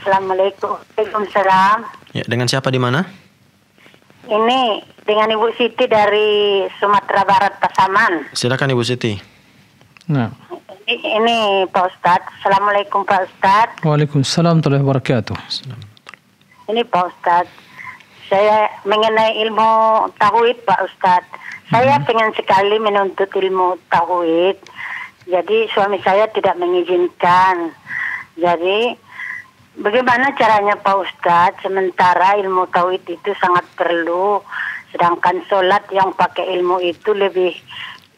Assalamualaikum. Waalaikumsalam. Ya, dengan siapa di mana? Ini dengan Ibu Siti dari Sumatera Barat Pasaman. Silakan Ibu Siti. Nah ini Pak Ustadz. Assalamualaikum Pak Ustadz. Waalaikumsalam warahmatullahi wabarakatuh. Ini Pak Ustadz. Saya mengenai ilmu tauhid Pak Ustadz. Saya hmm. pengen sekali menuntut ilmu tauhid. Jadi suami saya tidak mengizinkan. Jadi bagaimana caranya Pak Ustadz? Sementara ilmu tauhid itu sangat perlu. Sedangkan sholat yang pakai ilmu itu lebih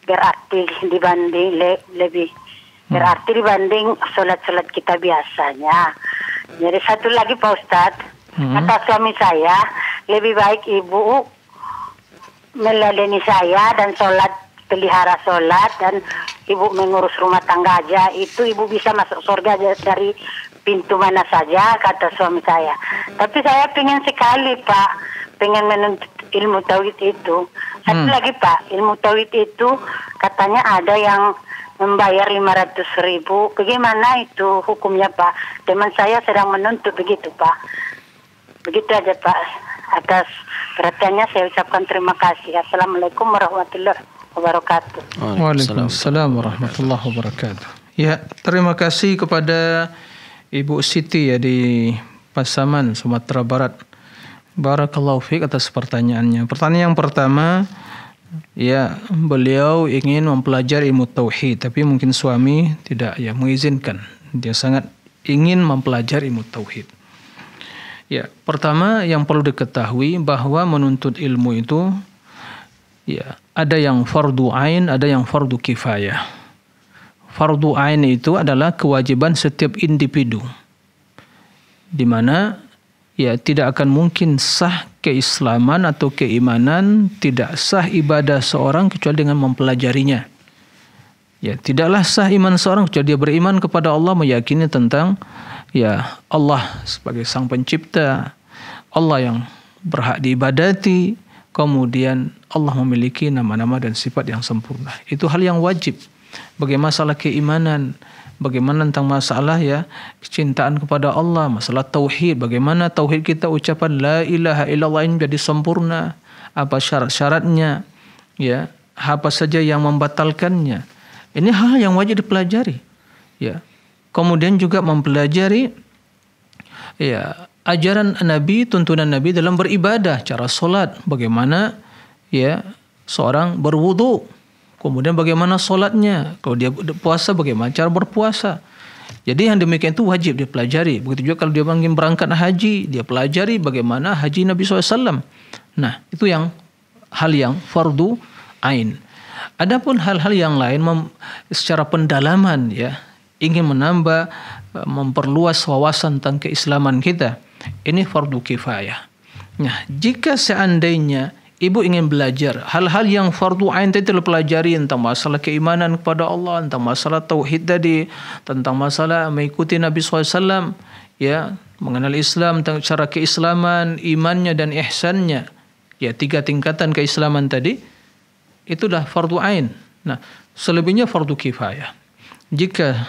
berarti dibanding le, lebih Berarti dibanding sholat-sholat kita biasanya. Jadi satu lagi Pak Ustadz, hmm. kata suami saya, lebih baik ibu meladeni saya dan sholat, pelihara sholat dan ibu mengurus rumah tangga aja. Itu ibu bisa masuk surga dari pintu mana saja, kata suami saya. Tapi saya pengen sekali Pak, pengen menuntut ilmu tauhid itu. Satu hmm. lagi Pak, ilmu tauhid itu katanya ada yang membayar 500 ribu. Bagaimana itu hukumnya Pak? Teman saya sedang menuntut begitu Pak. Begitu aja Pak. Atas perhatiannya saya ucapkan terima kasih. Assalamualaikum warahmatullahi wabarakatuh. Waalaikumsalam warahmatullahi wabarakatuh. Ya, terima kasih kepada Ibu Siti ya di Pasaman, Sumatera Barat. Barakallahu fiik atas pertanyaannya. Pertanyaan yang pertama, Ya, beliau ingin mempelajari ilmu tauhid, tapi mungkin suami tidak ya mengizinkan. Dia sangat ingin mempelajari ilmu tauhid. Ya, pertama yang perlu diketahui bahwa menuntut ilmu itu ya ada yang fardu ain, ada yang fardu kifayah. Fardu ain itu adalah kewajiban setiap individu. Di mana ya tidak akan mungkin sah keislaman atau keimanan tidak sah ibadah seorang kecuali dengan mempelajarinya. Ya, tidaklah sah iman seorang kecuali dia beriman kepada Allah meyakini tentang ya Allah sebagai sang pencipta, Allah yang berhak diibadati, kemudian Allah memiliki nama-nama dan sifat yang sempurna. Itu hal yang wajib. Bagi masalah keimanan, bagaimana tentang masalah ya kecintaan kepada Allah, masalah tauhid, bagaimana tauhid kita ucapan la ilaha illallah ini jadi sempurna, apa syarat-syaratnya, ya, apa saja yang membatalkannya. Ini hal yang wajib dipelajari, ya. Kemudian juga mempelajari ya ajaran Nabi, tuntunan Nabi dalam beribadah, cara solat, bagaimana ya seorang berwudu, Kemudian bagaimana sholatnya? Kalau dia puasa bagaimana cara berpuasa? Jadi yang demikian itu wajib dia pelajari. Begitu juga kalau dia ingin berangkat haji, dia pelajari bagaimana haji Nabi SAW. Nah, itu yang hal yang fardu ain. Adapun hal-hal yang lain secara pendalaman ya, ingin menambah eh, memperluas wawasan tentang keislaman kita, ini fardu kifayah. Nah, jika seandainya ibu ingin belajar hal-hal yang fardu ain tadi telah pelajari tentang masalah keimanan kepada Allah, tentang masalah tauhid tadi, tentang masalah mengikuti Nabi SAW, ya mengenal Islam, tentang cara keislaman, imannya dan ihsannya. Ya tiga tingkatan keislaman tadi itulah fardu ain. Nah, selebihnya fardu kifayah. Jika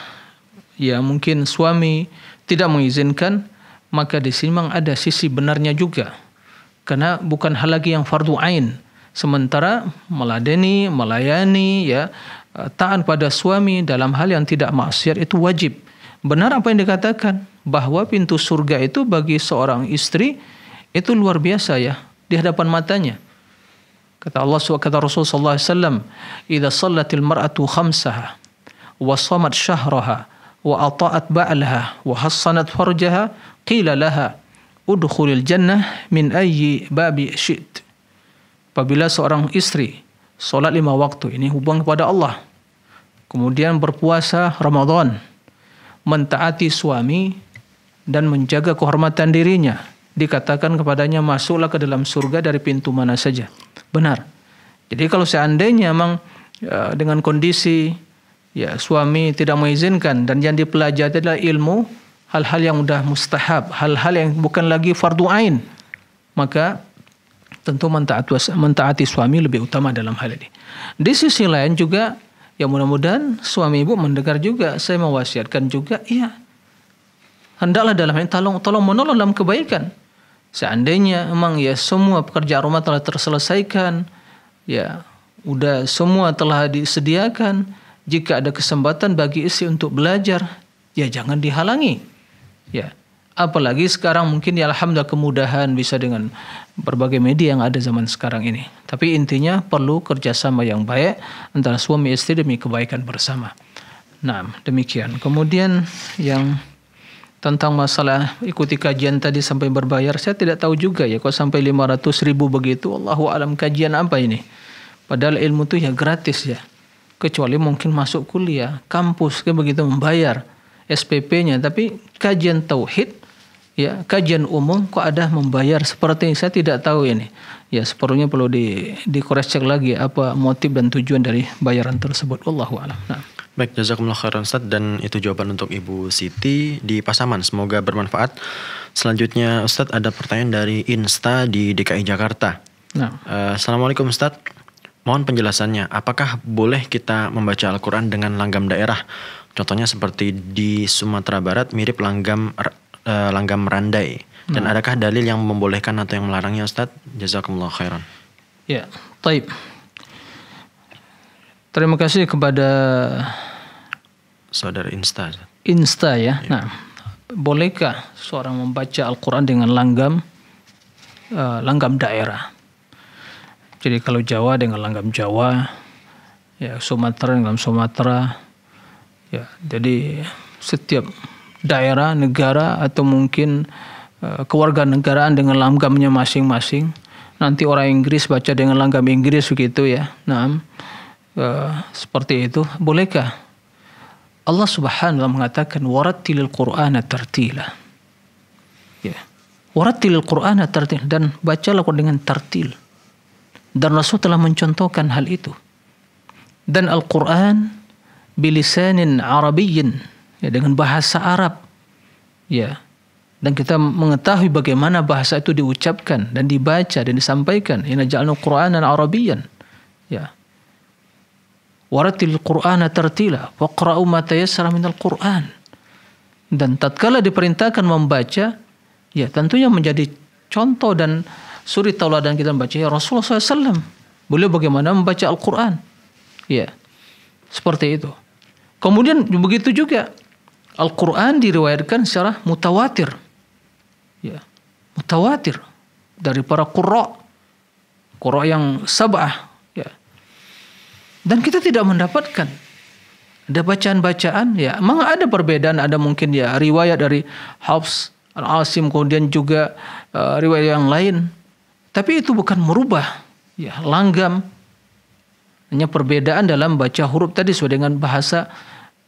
ya mungkin suami tidak mengizinkan, maka di sini memang ada sisi benarnya juga karena bukan hal lagi yang fardu ain sementara meladeni melayani ya eh, taat pada suami dalam hal yang tidak maksiat itu wajib benar apa yang dikatakan bahwa pintu surga itu bagi seorang istri itu luar biasa ya di hadapan matanya kata Allah kata Rasul sallallahu alaihi wasallam idza sallatil mar'atu khamsaha wa shamat syahraha wa ata'at ba'laha wa hassanat farjaha qila laha udkhulil jannah min ayyi babi syid. Apabila seorang istri solat lima waktu ini hubung kepada Allah. Kemudian berpuasa Ramadan. Mentaati suami dan menjaga kehormatan dirinya. Dikatakan kepadanya masuklah ke dalam surga dari pintu mana saja. Benar. Jadi kalau seandainya memang ya, dengan kondisi ya suami tidak mengizinkan dan yang dipelajari adalah ilmu hal-hal yang sudah mustahab, hal-hal yang bukan lagi fardu ain, maka tentu mentaati, suami lebih utama dalam hal ini. Di sisi lain juga, ya mudah-mudahan suami ibu mendengar juga, saya mewasiatkan juga, iya, hendaklah dalam ini tolong, tolong menolong dalam kebaikan. Seandainya emang ya semua pekerjaan rumah telah terselesaikan, ya udah semua telah disediakan, jika ada kesempatan bagi istri untuk belajar, ya jangan dihalangi Ya. Apalagi sekarang mungkin ya alhamdulillah kemudahan bisa dengan berbagai media yang ada zaman sekarang ini. Tapi intinya perlu kerjasama yang baik antara suami istri demi kebaikan bersama. Nah, demikian. Kemudian yang tentang masalah ikuti kajian tadi sampai berbayar, saya tidak tahu juga ya kok sampai 500 ribu begitu. Allahu alam kajian apa ini? Padahal ilmu itu ya gratis ya. Kecuali mungkin masuk kuliah, kampus kan begitu membayar. SPP-nya, tapi kajian tauhid ya kajian umum kok ada membayar seperti ini? saya tidak tahu ini ya sepertinya perlu di di cek lagi apa motif dan tujuan dari bayaran tersebut Allahu alam nah. baik jazakumullah khairan Ustaz dan itu jawaban untuk Ibu Siti di Pasaman semoga bermanfaat selanjutnya Ustaz ada pertanyaan dari Insta di DKI Jakarta nah. uh, Assalamualaikum Ustaz Mohon penjelasannya, apakah boleh kita membaca Al-Quran dengan langgam daerah? Contohnya seperti di Sumatera Barat mirip langgam uh, langgam merandai. Dan hmm. adakah dalil yang membolehkan atau yang melarangnya Ustaz? Jazakumullah khairan. Ya, taib. Terima kasih kepada saudara Insta. Insta ya. ya. Nah, bolehkah seorang membaca Al-Qur'an dengan langgam uh, langgam daerah? Jadi kalau Jawa dengan langgam Jawa, ya Sumatera dengan Sumatera, Ya, jadi setiap daerah, negara atau mungkin eh, kewarganegaraan dengan langgamnya masing-masing. Nanti orang Inggris baca dengan langgam Inggris begitu ya. Nah, uh, seperti itu bolehkah? Allah Subhanahu mengatakan waratilil Quran tartila. Ya. waratilil Qur'ana tertil dan bacalah dengan tartil. Dan Rasul telah mencontohkan hal itu. Dan Al-Qur'an bilisanin arabiyyin ya dengan bahasa Arab ya dan kita mengetahui bagaimana bahasa itu diucapkan dan dibaca dan disampaikan inna Quran dan arabiyyan ya waratil qur'ana tartila waqra'u ma tayassara minal qur'an dan tatkala diperintahkan membaca ya tentunya menjadi contoh dan suri tauladan kita membaca ya Rasulullah SAW beliau bagaimana membaca Al-Quran ya seperti itu Kemudian begitu juga Al-Quran diriwayatkan secara mutawatir. Ya, mutawatir dari para kurok kurok yang sabah. Ya. Dan kita tidak mendapatkan ada bacaan-bacaan ya memang ada perbedaan ada mungkin ya riwayat dari Hafs Al-Asim kemudian juga uh, riwayat yang lain tapi itu bukan merubah ya langgam hanya perbedaan dalam baca huruf tadi sesuai dengan bahasa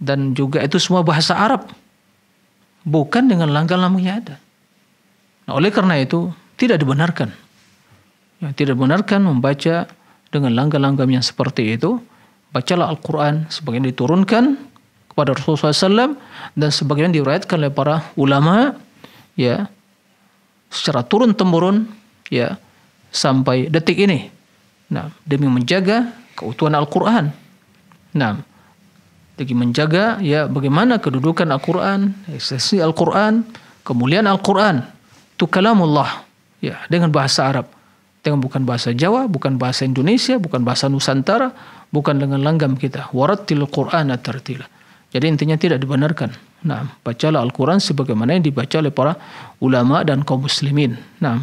dan juga itu semua bahasa Arab bukan dengan langkah-langkah yang ada. Nah, oleh karena itu tidak dibenarkan. Ya, tidak dibenarkan membaca dengan langgam-langgam yang seperti itu. Bacalah Al-Quran sebagian diturunkan kepada Rasulullah SAW dan sebagian diriwayatkan oleh para ulama ya secara turun temurun ya sampai detik ini. Nah, demi menjaga keutuhan Al-Quran. Nah, jadi menjaga ya bagaimana kedudukan Al-Quran, esensi Al-Quran, kemuliaan Al-Quran. Itu kalamullah ya dengan bahasa Arab. Dengan bukan bahasa Jawa, bukan bahasa Indonesia, bukan bahasa Nusantara, bukan dengan langgam kita. Waratil Qur'an tartila. Jadi intinya tidak dibenarkan. Nah, bacalah Al-Quran sebagaimana yang dibaca oleh para ulama dan kaum muslimin. Nah,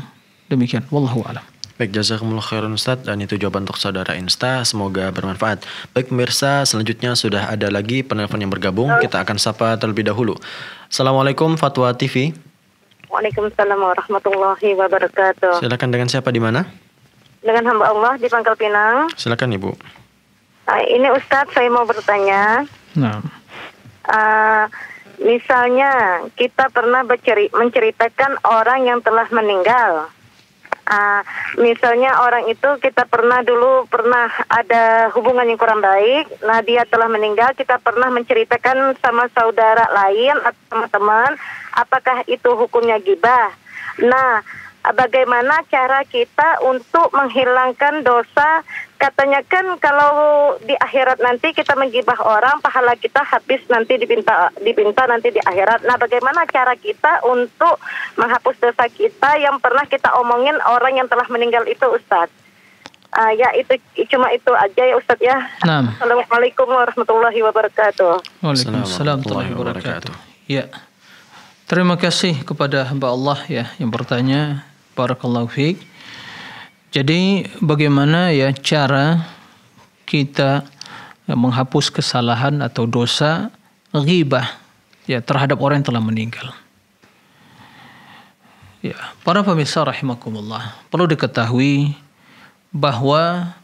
demikian. Wallahu a'lam. Baik, jazakumullah khairan Ustaz dan itu jawaban untuk saudara Insta. Semoga bermanfaat. Baik pemirsa, selanjutnya sudah ada lagi penelpon yang bergabung. Kita akan sapa terlebih dahulu. Assalamualaikum Fatwa TV. Waalaikumsalam warahmatullahi wabarakatuh. Silakan dengan siapa di mana? Dengan hamba Allah di Pangkal Pinang. Silakan Ibu. Nah, ini Ustadz saya mau bertanya. Nah. Uh, misalnya kita pernah berceri- menceritakan orang yang telah meninggal Uh, misalnya orang itu kita pernah dulu pernah ada hubungan yang kurang baik, nah dia telah meninggal, kita pernah menceritakan sama saudara lain atau teman-teman, apakah itu hukumnya gibah? Nah, bagaimana cara kita untuk menghilangkan dosa katanya kan kalau di akhirat nanti kita menggibah orang pahala kita habis nanti dipinta dipinta nanti di akhirat nah bagaimana cara kita untuk menghapus dosa kita yang pernah kita omongin orang yang telah meninggal itu Ustaz? uh, ya itu cuma itu aja ya Ustaz ya nah. Assalamualaikum warahmatullahi wabarakatuh Waalaikumsalam warahmatullahi wabarakatuh ya terima kasih kepada hamba Allah ya yang bertanya Barakallahu fiqh jadi bagaimana ya cara kita eh, menghapus kesalahan atau dosa ghibah ya terhadap orang yang telah meninggal. Ya, para pemirsa rahimakumullah, perlu diketahui bahwa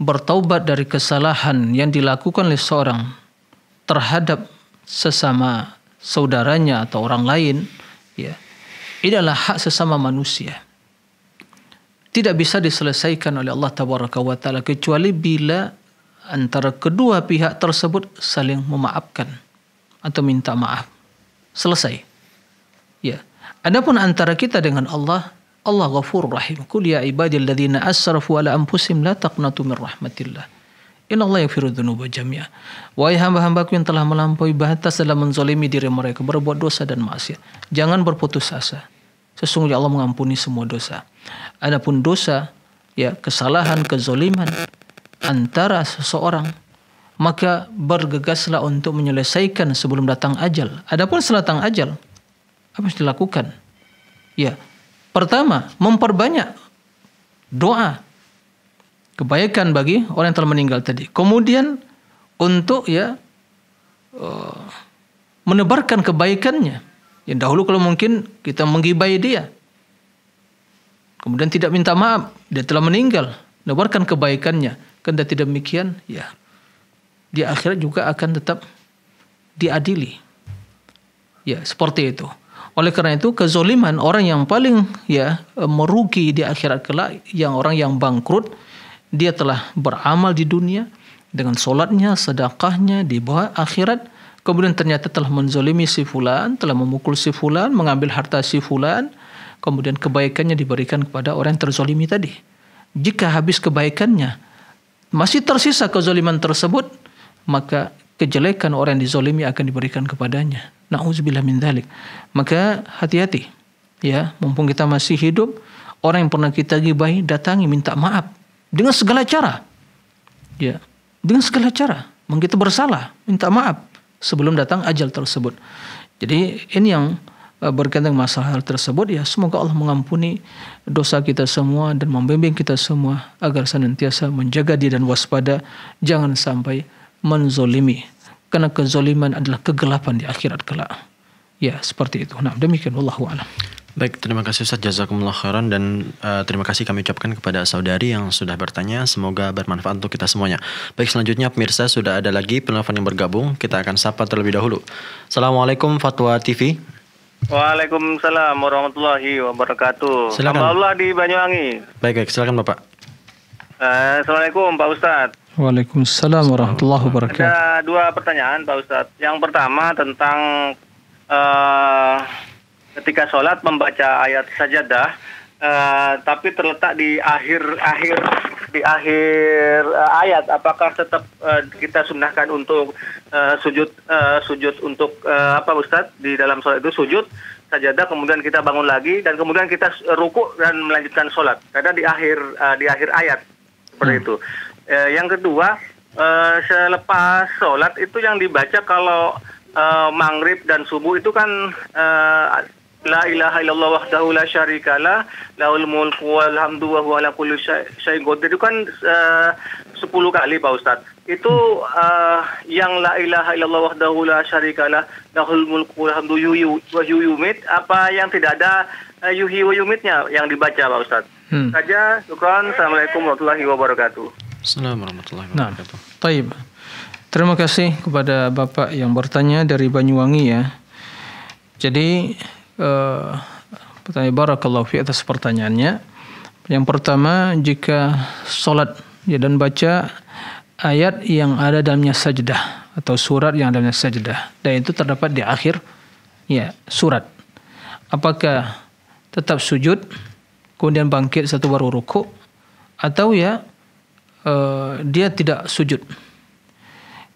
bertaubat dari kesalahan yang dilakukan oleh seorang terhadap sesama saudaranya atau orang lain ya, ini adalah hak sesama manusia tidak bisa diselesaikan oleh Allah Tabaraka wa taala kecuali bila antara kedua pihak tersebut saling memaafkan atau minta maaf. Selesai. Ya. Adapun antara kita dengan Allah, Allah Ghafur Rahim. Qul ya ibadilladzina asrafu ala anfusihim la taqnatu min rahmatillah. Inallah yaghfiru dzunuba jami'a. Wahai hamba-hambaku yang telah melampaui batas dalam menzalimi diri mereka, berbuat dosa dan maksiat. Jangan berputus asa Sesungguhnya Allah mengampuni semua dosa. Adapun dosa, ya kesalahan, kezoliman antara seseorang maka bergegaslah untuk menyelesaikan sebelum datang ajal. Adapun setelah datang ajal, apa yang dilakukan? Ya, pertama memperbanyak doa kebaikan bagi orang yang telah meninggal tadi. Kemudian untuk ya eh, menebarkan kebaikannya yang dahulu kalau mungkin kita menggibai dia. Kemudian tidak minta maaf, dia telah meninggal. Nawarkan kebaikannya. Kendati tidak demikian, ya di akhirat juga akan tetap diadili. Ya, seperti itu. Oleh karena itu kezoliman orang yang paling ya merugi di akhirat kelak yang orang yang bangkrut dia telah beramal di dunia dengan solatnya, sedekahnya di bawah akhirat kemudian ternyata telah menzolimi si fulan, telah memukul si fulan, mengambil harta si fulan, kemudian kebaikannya diberikan kepada orang yang terzolimi tadi. Jika habis kebaikannya, masih tersisa kezoliman tersebut, maka kejelekan orang yang dizolimi akan diberikan kepadanya. Nauzubillah min dhalik. Maka hati-hati. Ya, mumpung kita masih hidup, orang yang pernah kita gibahi datangi minta maaf dengan segala cara. Ya, dengan segala cara. Mungkin kita bersalah, minta maaf sebelum datang ajal tersebut. Jadi ini yang eh, berkaitan masalah hal tersebut ya semoga Allah mengampuni dosa kita semua dan membimbing kita semua agar senantiasa menjaga diri dan waspada jangan sampai menzolimi karena kezoliman adalah kegelapan di akhirat kelak ya seperti itu nah demikian a'lam Baik, terima kasih Ustaz Jazakumullah khairan dan uh, terima kasih kami ucapkan kepada saudari yang sudah bertanya. Semoga bermanfaat untuk kita semuanya. Baik, selanjutnya pemirsa sudah ada lagi penelpon yang bergabung. Kita akan sapa terlebih dahulu. Assalamualaikum Fatwa TV. Waalaikumsalam warahmatullahi wabarakatuh. Silakan. malam Allah di Banyuwangi. Baik, baik, silakan Bapak. Uh, Assalamualaikum Pak Ustadz. Waalaikumsalam warahmatullahi wabarakatuh. Ada dua pertanyaan Pak Ustadz. Yang pertama tentang uh, ketika sholat membaca ayat sajadah Uh, tapi terletak di akhir akhir di akhir uh, ayat apakah tetap uh, kita sunnahkan untuk uh, sujud uh, sujud untuk uh, apa Ustaz di dalam sholat itu sujud sajadah kemudian kita bangun lagi dan kemudian kita ruku dan melanjutkan sholat karena di akhir uh, di akhir ayat seperti hmm. itu uh, yang kedua uh, selepas sholat itu yang dibaca kalau uh, maghrib dan subuh itu kan La ilaha illallah wahdahu la syarikalah laul mulku walhamdu wa huwa ala kulli syai'in qadir. Itu kan eh, uh, 10 kali Pak Ustaz. Itu uh, yang la ilaha illallah wahdahu la syarikalah laul mulku walhamdu yuyu wa yuyumit. apa yang tidak ada eh, yuhi wa yumitnya yang dibaca Pak Ustaz. Hmm. Saja, syukran. Assalamualaikum warahmatullahi wabarakatuh. Assalamualaikum warahmatullahi nah, wabarakatuh. Nah, taib. Terima kasih kepada Bapak yang bertanya dari Banyuwangi ya. Jadi Uh, pertanyaan barakallahu fi atas pertanyaannya. Yang pertama, jika sholat ya dan baca ayat yang ada dalamnya sajdah atau surat yang ada dalamnya sajdah dan itu terdapat di akhir ya surat. Apakah tetap sujud kemudian bangkit satu baru ruku atau ya uh, dia tidak sujud.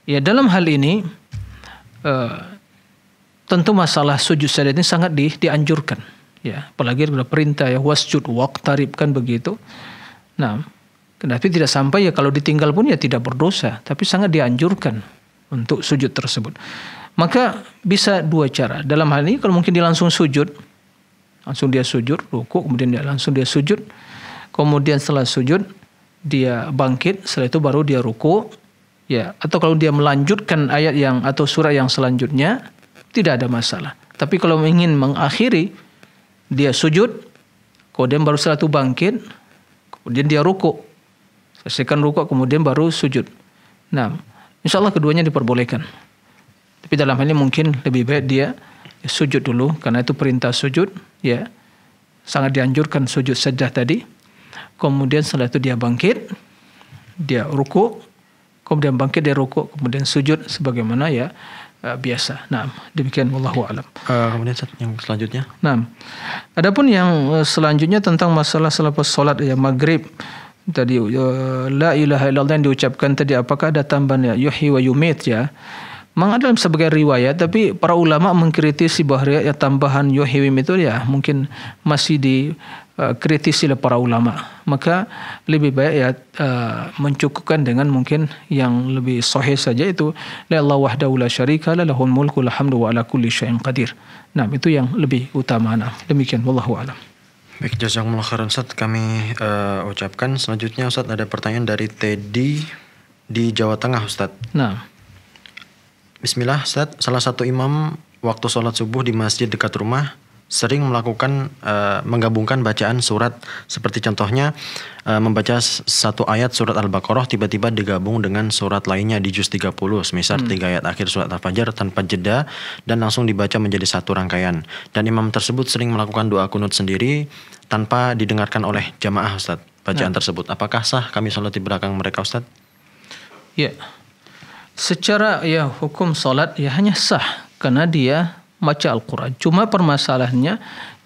Ya dalam hal ini eh, tentu masalah sujud sadat ini sangat di, dianjurkan ya apalagi ada perintah ya wasjud waqtarib kan begitu nah tapi tidak sampai ya kalau ditinggal pun ya tidak berdosa tapi sangat dianjurkan untuk sujud tersebut maka bisa dua cara dalam hal ini kalau mungkin dia langsung sujud langsung dia sujud ruku kemudian dia langsung dia sujud kemudian setelah sujud dia bangkit setelah itu baru dia ruku ya atau kalau dia melanjutkan ayat yang atau surah yang selanjutnya tidak ada masalah. Tapi kalau ingin mengakhiri, dia sujud, kemudian baru setelah bangkit, kemudian dia ruku. Selesaikan ruku, kemudian baru sujud. Nah, insya Allah keduanya diperbolehkan. Tapi dalam hal ini mungkin lebih baik dia sujud dulu, karena itu perintah sujud, ya. Sangat dianjurkan sujud sejah tadi. Kemudian setelah itu dia bangkit, dia ruku, kemudian bangkit dia ruku, kemudian sujud sebagaimana ya uh, biasa. Nah, demikian wallahu alam. Uh, kemudian yang selanjutnya. Nah, adapun yang eh, selanjutnya tentang masalah selepas sholat ya maghrib tadi uh, la ilaha illallah yang diucapkan tadi apakah ada tambahan ya yuhyi wa yumit ya memang ada sebagai riwayat tapi para ulama mengkritisi bahwa ya, tambahan yuhyi itu ya mungkin masih di Eh, kritisi oleh para ulama. Maka lebih baik ya eh, mencukupkan dengan mungkin yang lebih sahih saja itu la ilaha wahdahu la syarika la lahul mulku la hamdu wa ala kulli syai'in qadir. Nah, itu yang lebih utama. Nah, demikian wallahu alam. Baik, jazakumullah khairan Ustaz. Kami uh, ucapkan selanjutnya Ustaz ada pertanyaan dari Teddy di Jawa Tengah Ustaz. Nah. Bismillah Ustaz, salah satu imam waktu sholat subuh di masjid dekat rumah sering melakukan uh, menggabungkan bacaan surat seperti contohnya uh, membaca satu ayat surat Al-Baqarah tiba-tiba digabung dengan surat lainnya di juz 30 semisal hmm. tiga ayat akhir surat Al-Fajr tanpa jeda dan langsung dibaca menjadi satu rangkaian dan imam tersebut sering melakukan doa kunut sendiri tanpa didengarkan oleh jamaah Ustaz bacaan nah. tersebut apakah sah kami sholat di belakang mereka Ustaz? Ya. Secara ya hukum sholat ya hanya sah karena dia baca Al-Quran. Cuma permasalahannya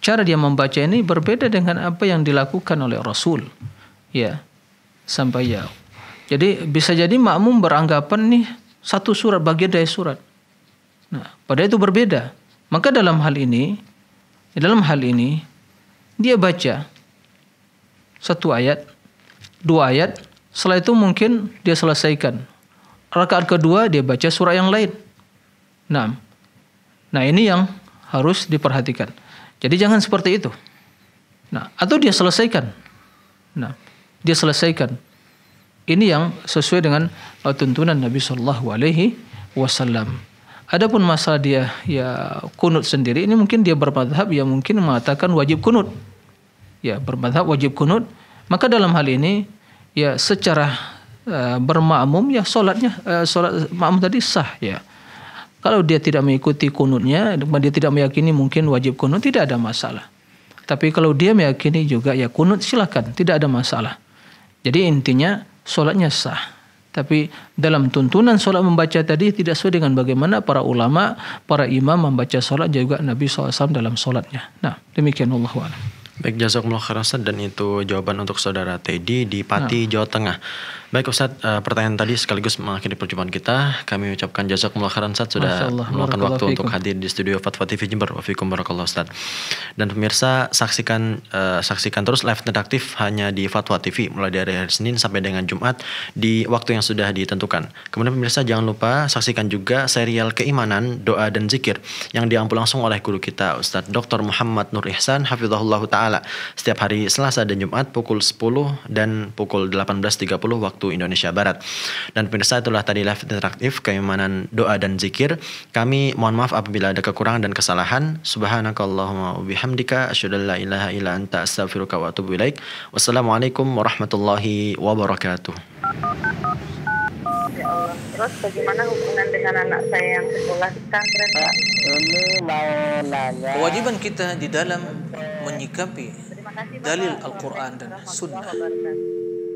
cara dia membaca ini berbeda dengan apa yang dilakukan oleh Rasul. Ya, sampai jauh. Ya. Jadi bisa jadi makmum beranggapan nih satu surat bagian dari surat. Nah, pada itu berbeda. Maka dalam hal ini, dalam hal ini dia baca satu ayat, dua ayat, setelah itu mungkin dia selesaikan. Rakaat kedua dia baca surah yang lain. Nah, Nah ini yang harus diperhatikan. Jadi jangan seperti itu. Nah atau dia selesaikan. Nah dia selesaikan. Ini yang sesuai dengan uh, tuntunan Nabi Shallallahu Alaihi Wasallam. Adapun masalah dia ya kunut sendiri ini mungkin dia bermadhab ya mungkin mengatakan wajib kunut. Ya bermadhab wajib kunut. Maka dalam hal ini ya secara uh, bermakmum ya solatnya uh, solat makmum tadi sah ya kalau dia tidak mengikuti kunutnya, dia tidak meyakini mungkin wajib kunut, tidak ada masalah. Tapi kalau dia meyakini juga ya kunut silahkan tidak ada masalah. Jadi intinya sholatnya sah. Tapi dalam tuntunan sholat membaca tadi tidak sesuai dengan bagaimana para ulama, para imam membaca sholat juga Nabi SAW dalam sholatnya. Nah demikian Allah Baik jazakumullah khairan dan itu jawaban untuk saudara Teddy di Pati nah. Jawa Tengah. Baik Ustadz, uh, eh, pertanyaan tadi sekaligus mengakhiri perjumpaan kita. Kami ucapkan jazakumullah khairan Ustadz sudah meluangkan waktu untuk hadir di studio Fatwa TV Jember. Wafikum warahmatullahi Ustadz. Dan pemirsa saksikan uh, saksikan terus live interaktif hanya di Fatwa TV mulai dari hari Senin sampai dengan Jumat di waktu yang sudah ditentukan. Kemudian pemirsa jangan lupa saksikan juga serial keimanan, doa dan zikir yang diampu langsung oleh guru kita Ustadz Dr. Muhammad Nur Ihsan Hafizahullah Ta'ala setiap hari Selasa dan Jumat pukul 10 dan pukul 18.30 waktu waktu Indonesia Barat. Dan pemirsa itulah tadi live interaktif keimanan doa dan zikir. Kami mohon maaf apabila ada kekurangan dan kesalahan. Subhanakallahumma wabihamdika asyhadu an ilaha illa anta astaghfiruka wa atubu ilaik. Wassalamualaikum warahmatullahi wabarakatuh. Ya terus bagaimana hubungan dengan anak saya yang sekolah di pesantren, Ini mau nanya. Kewajiban kita di dalam menyikapi dalil Al-Quran dan Sunnah.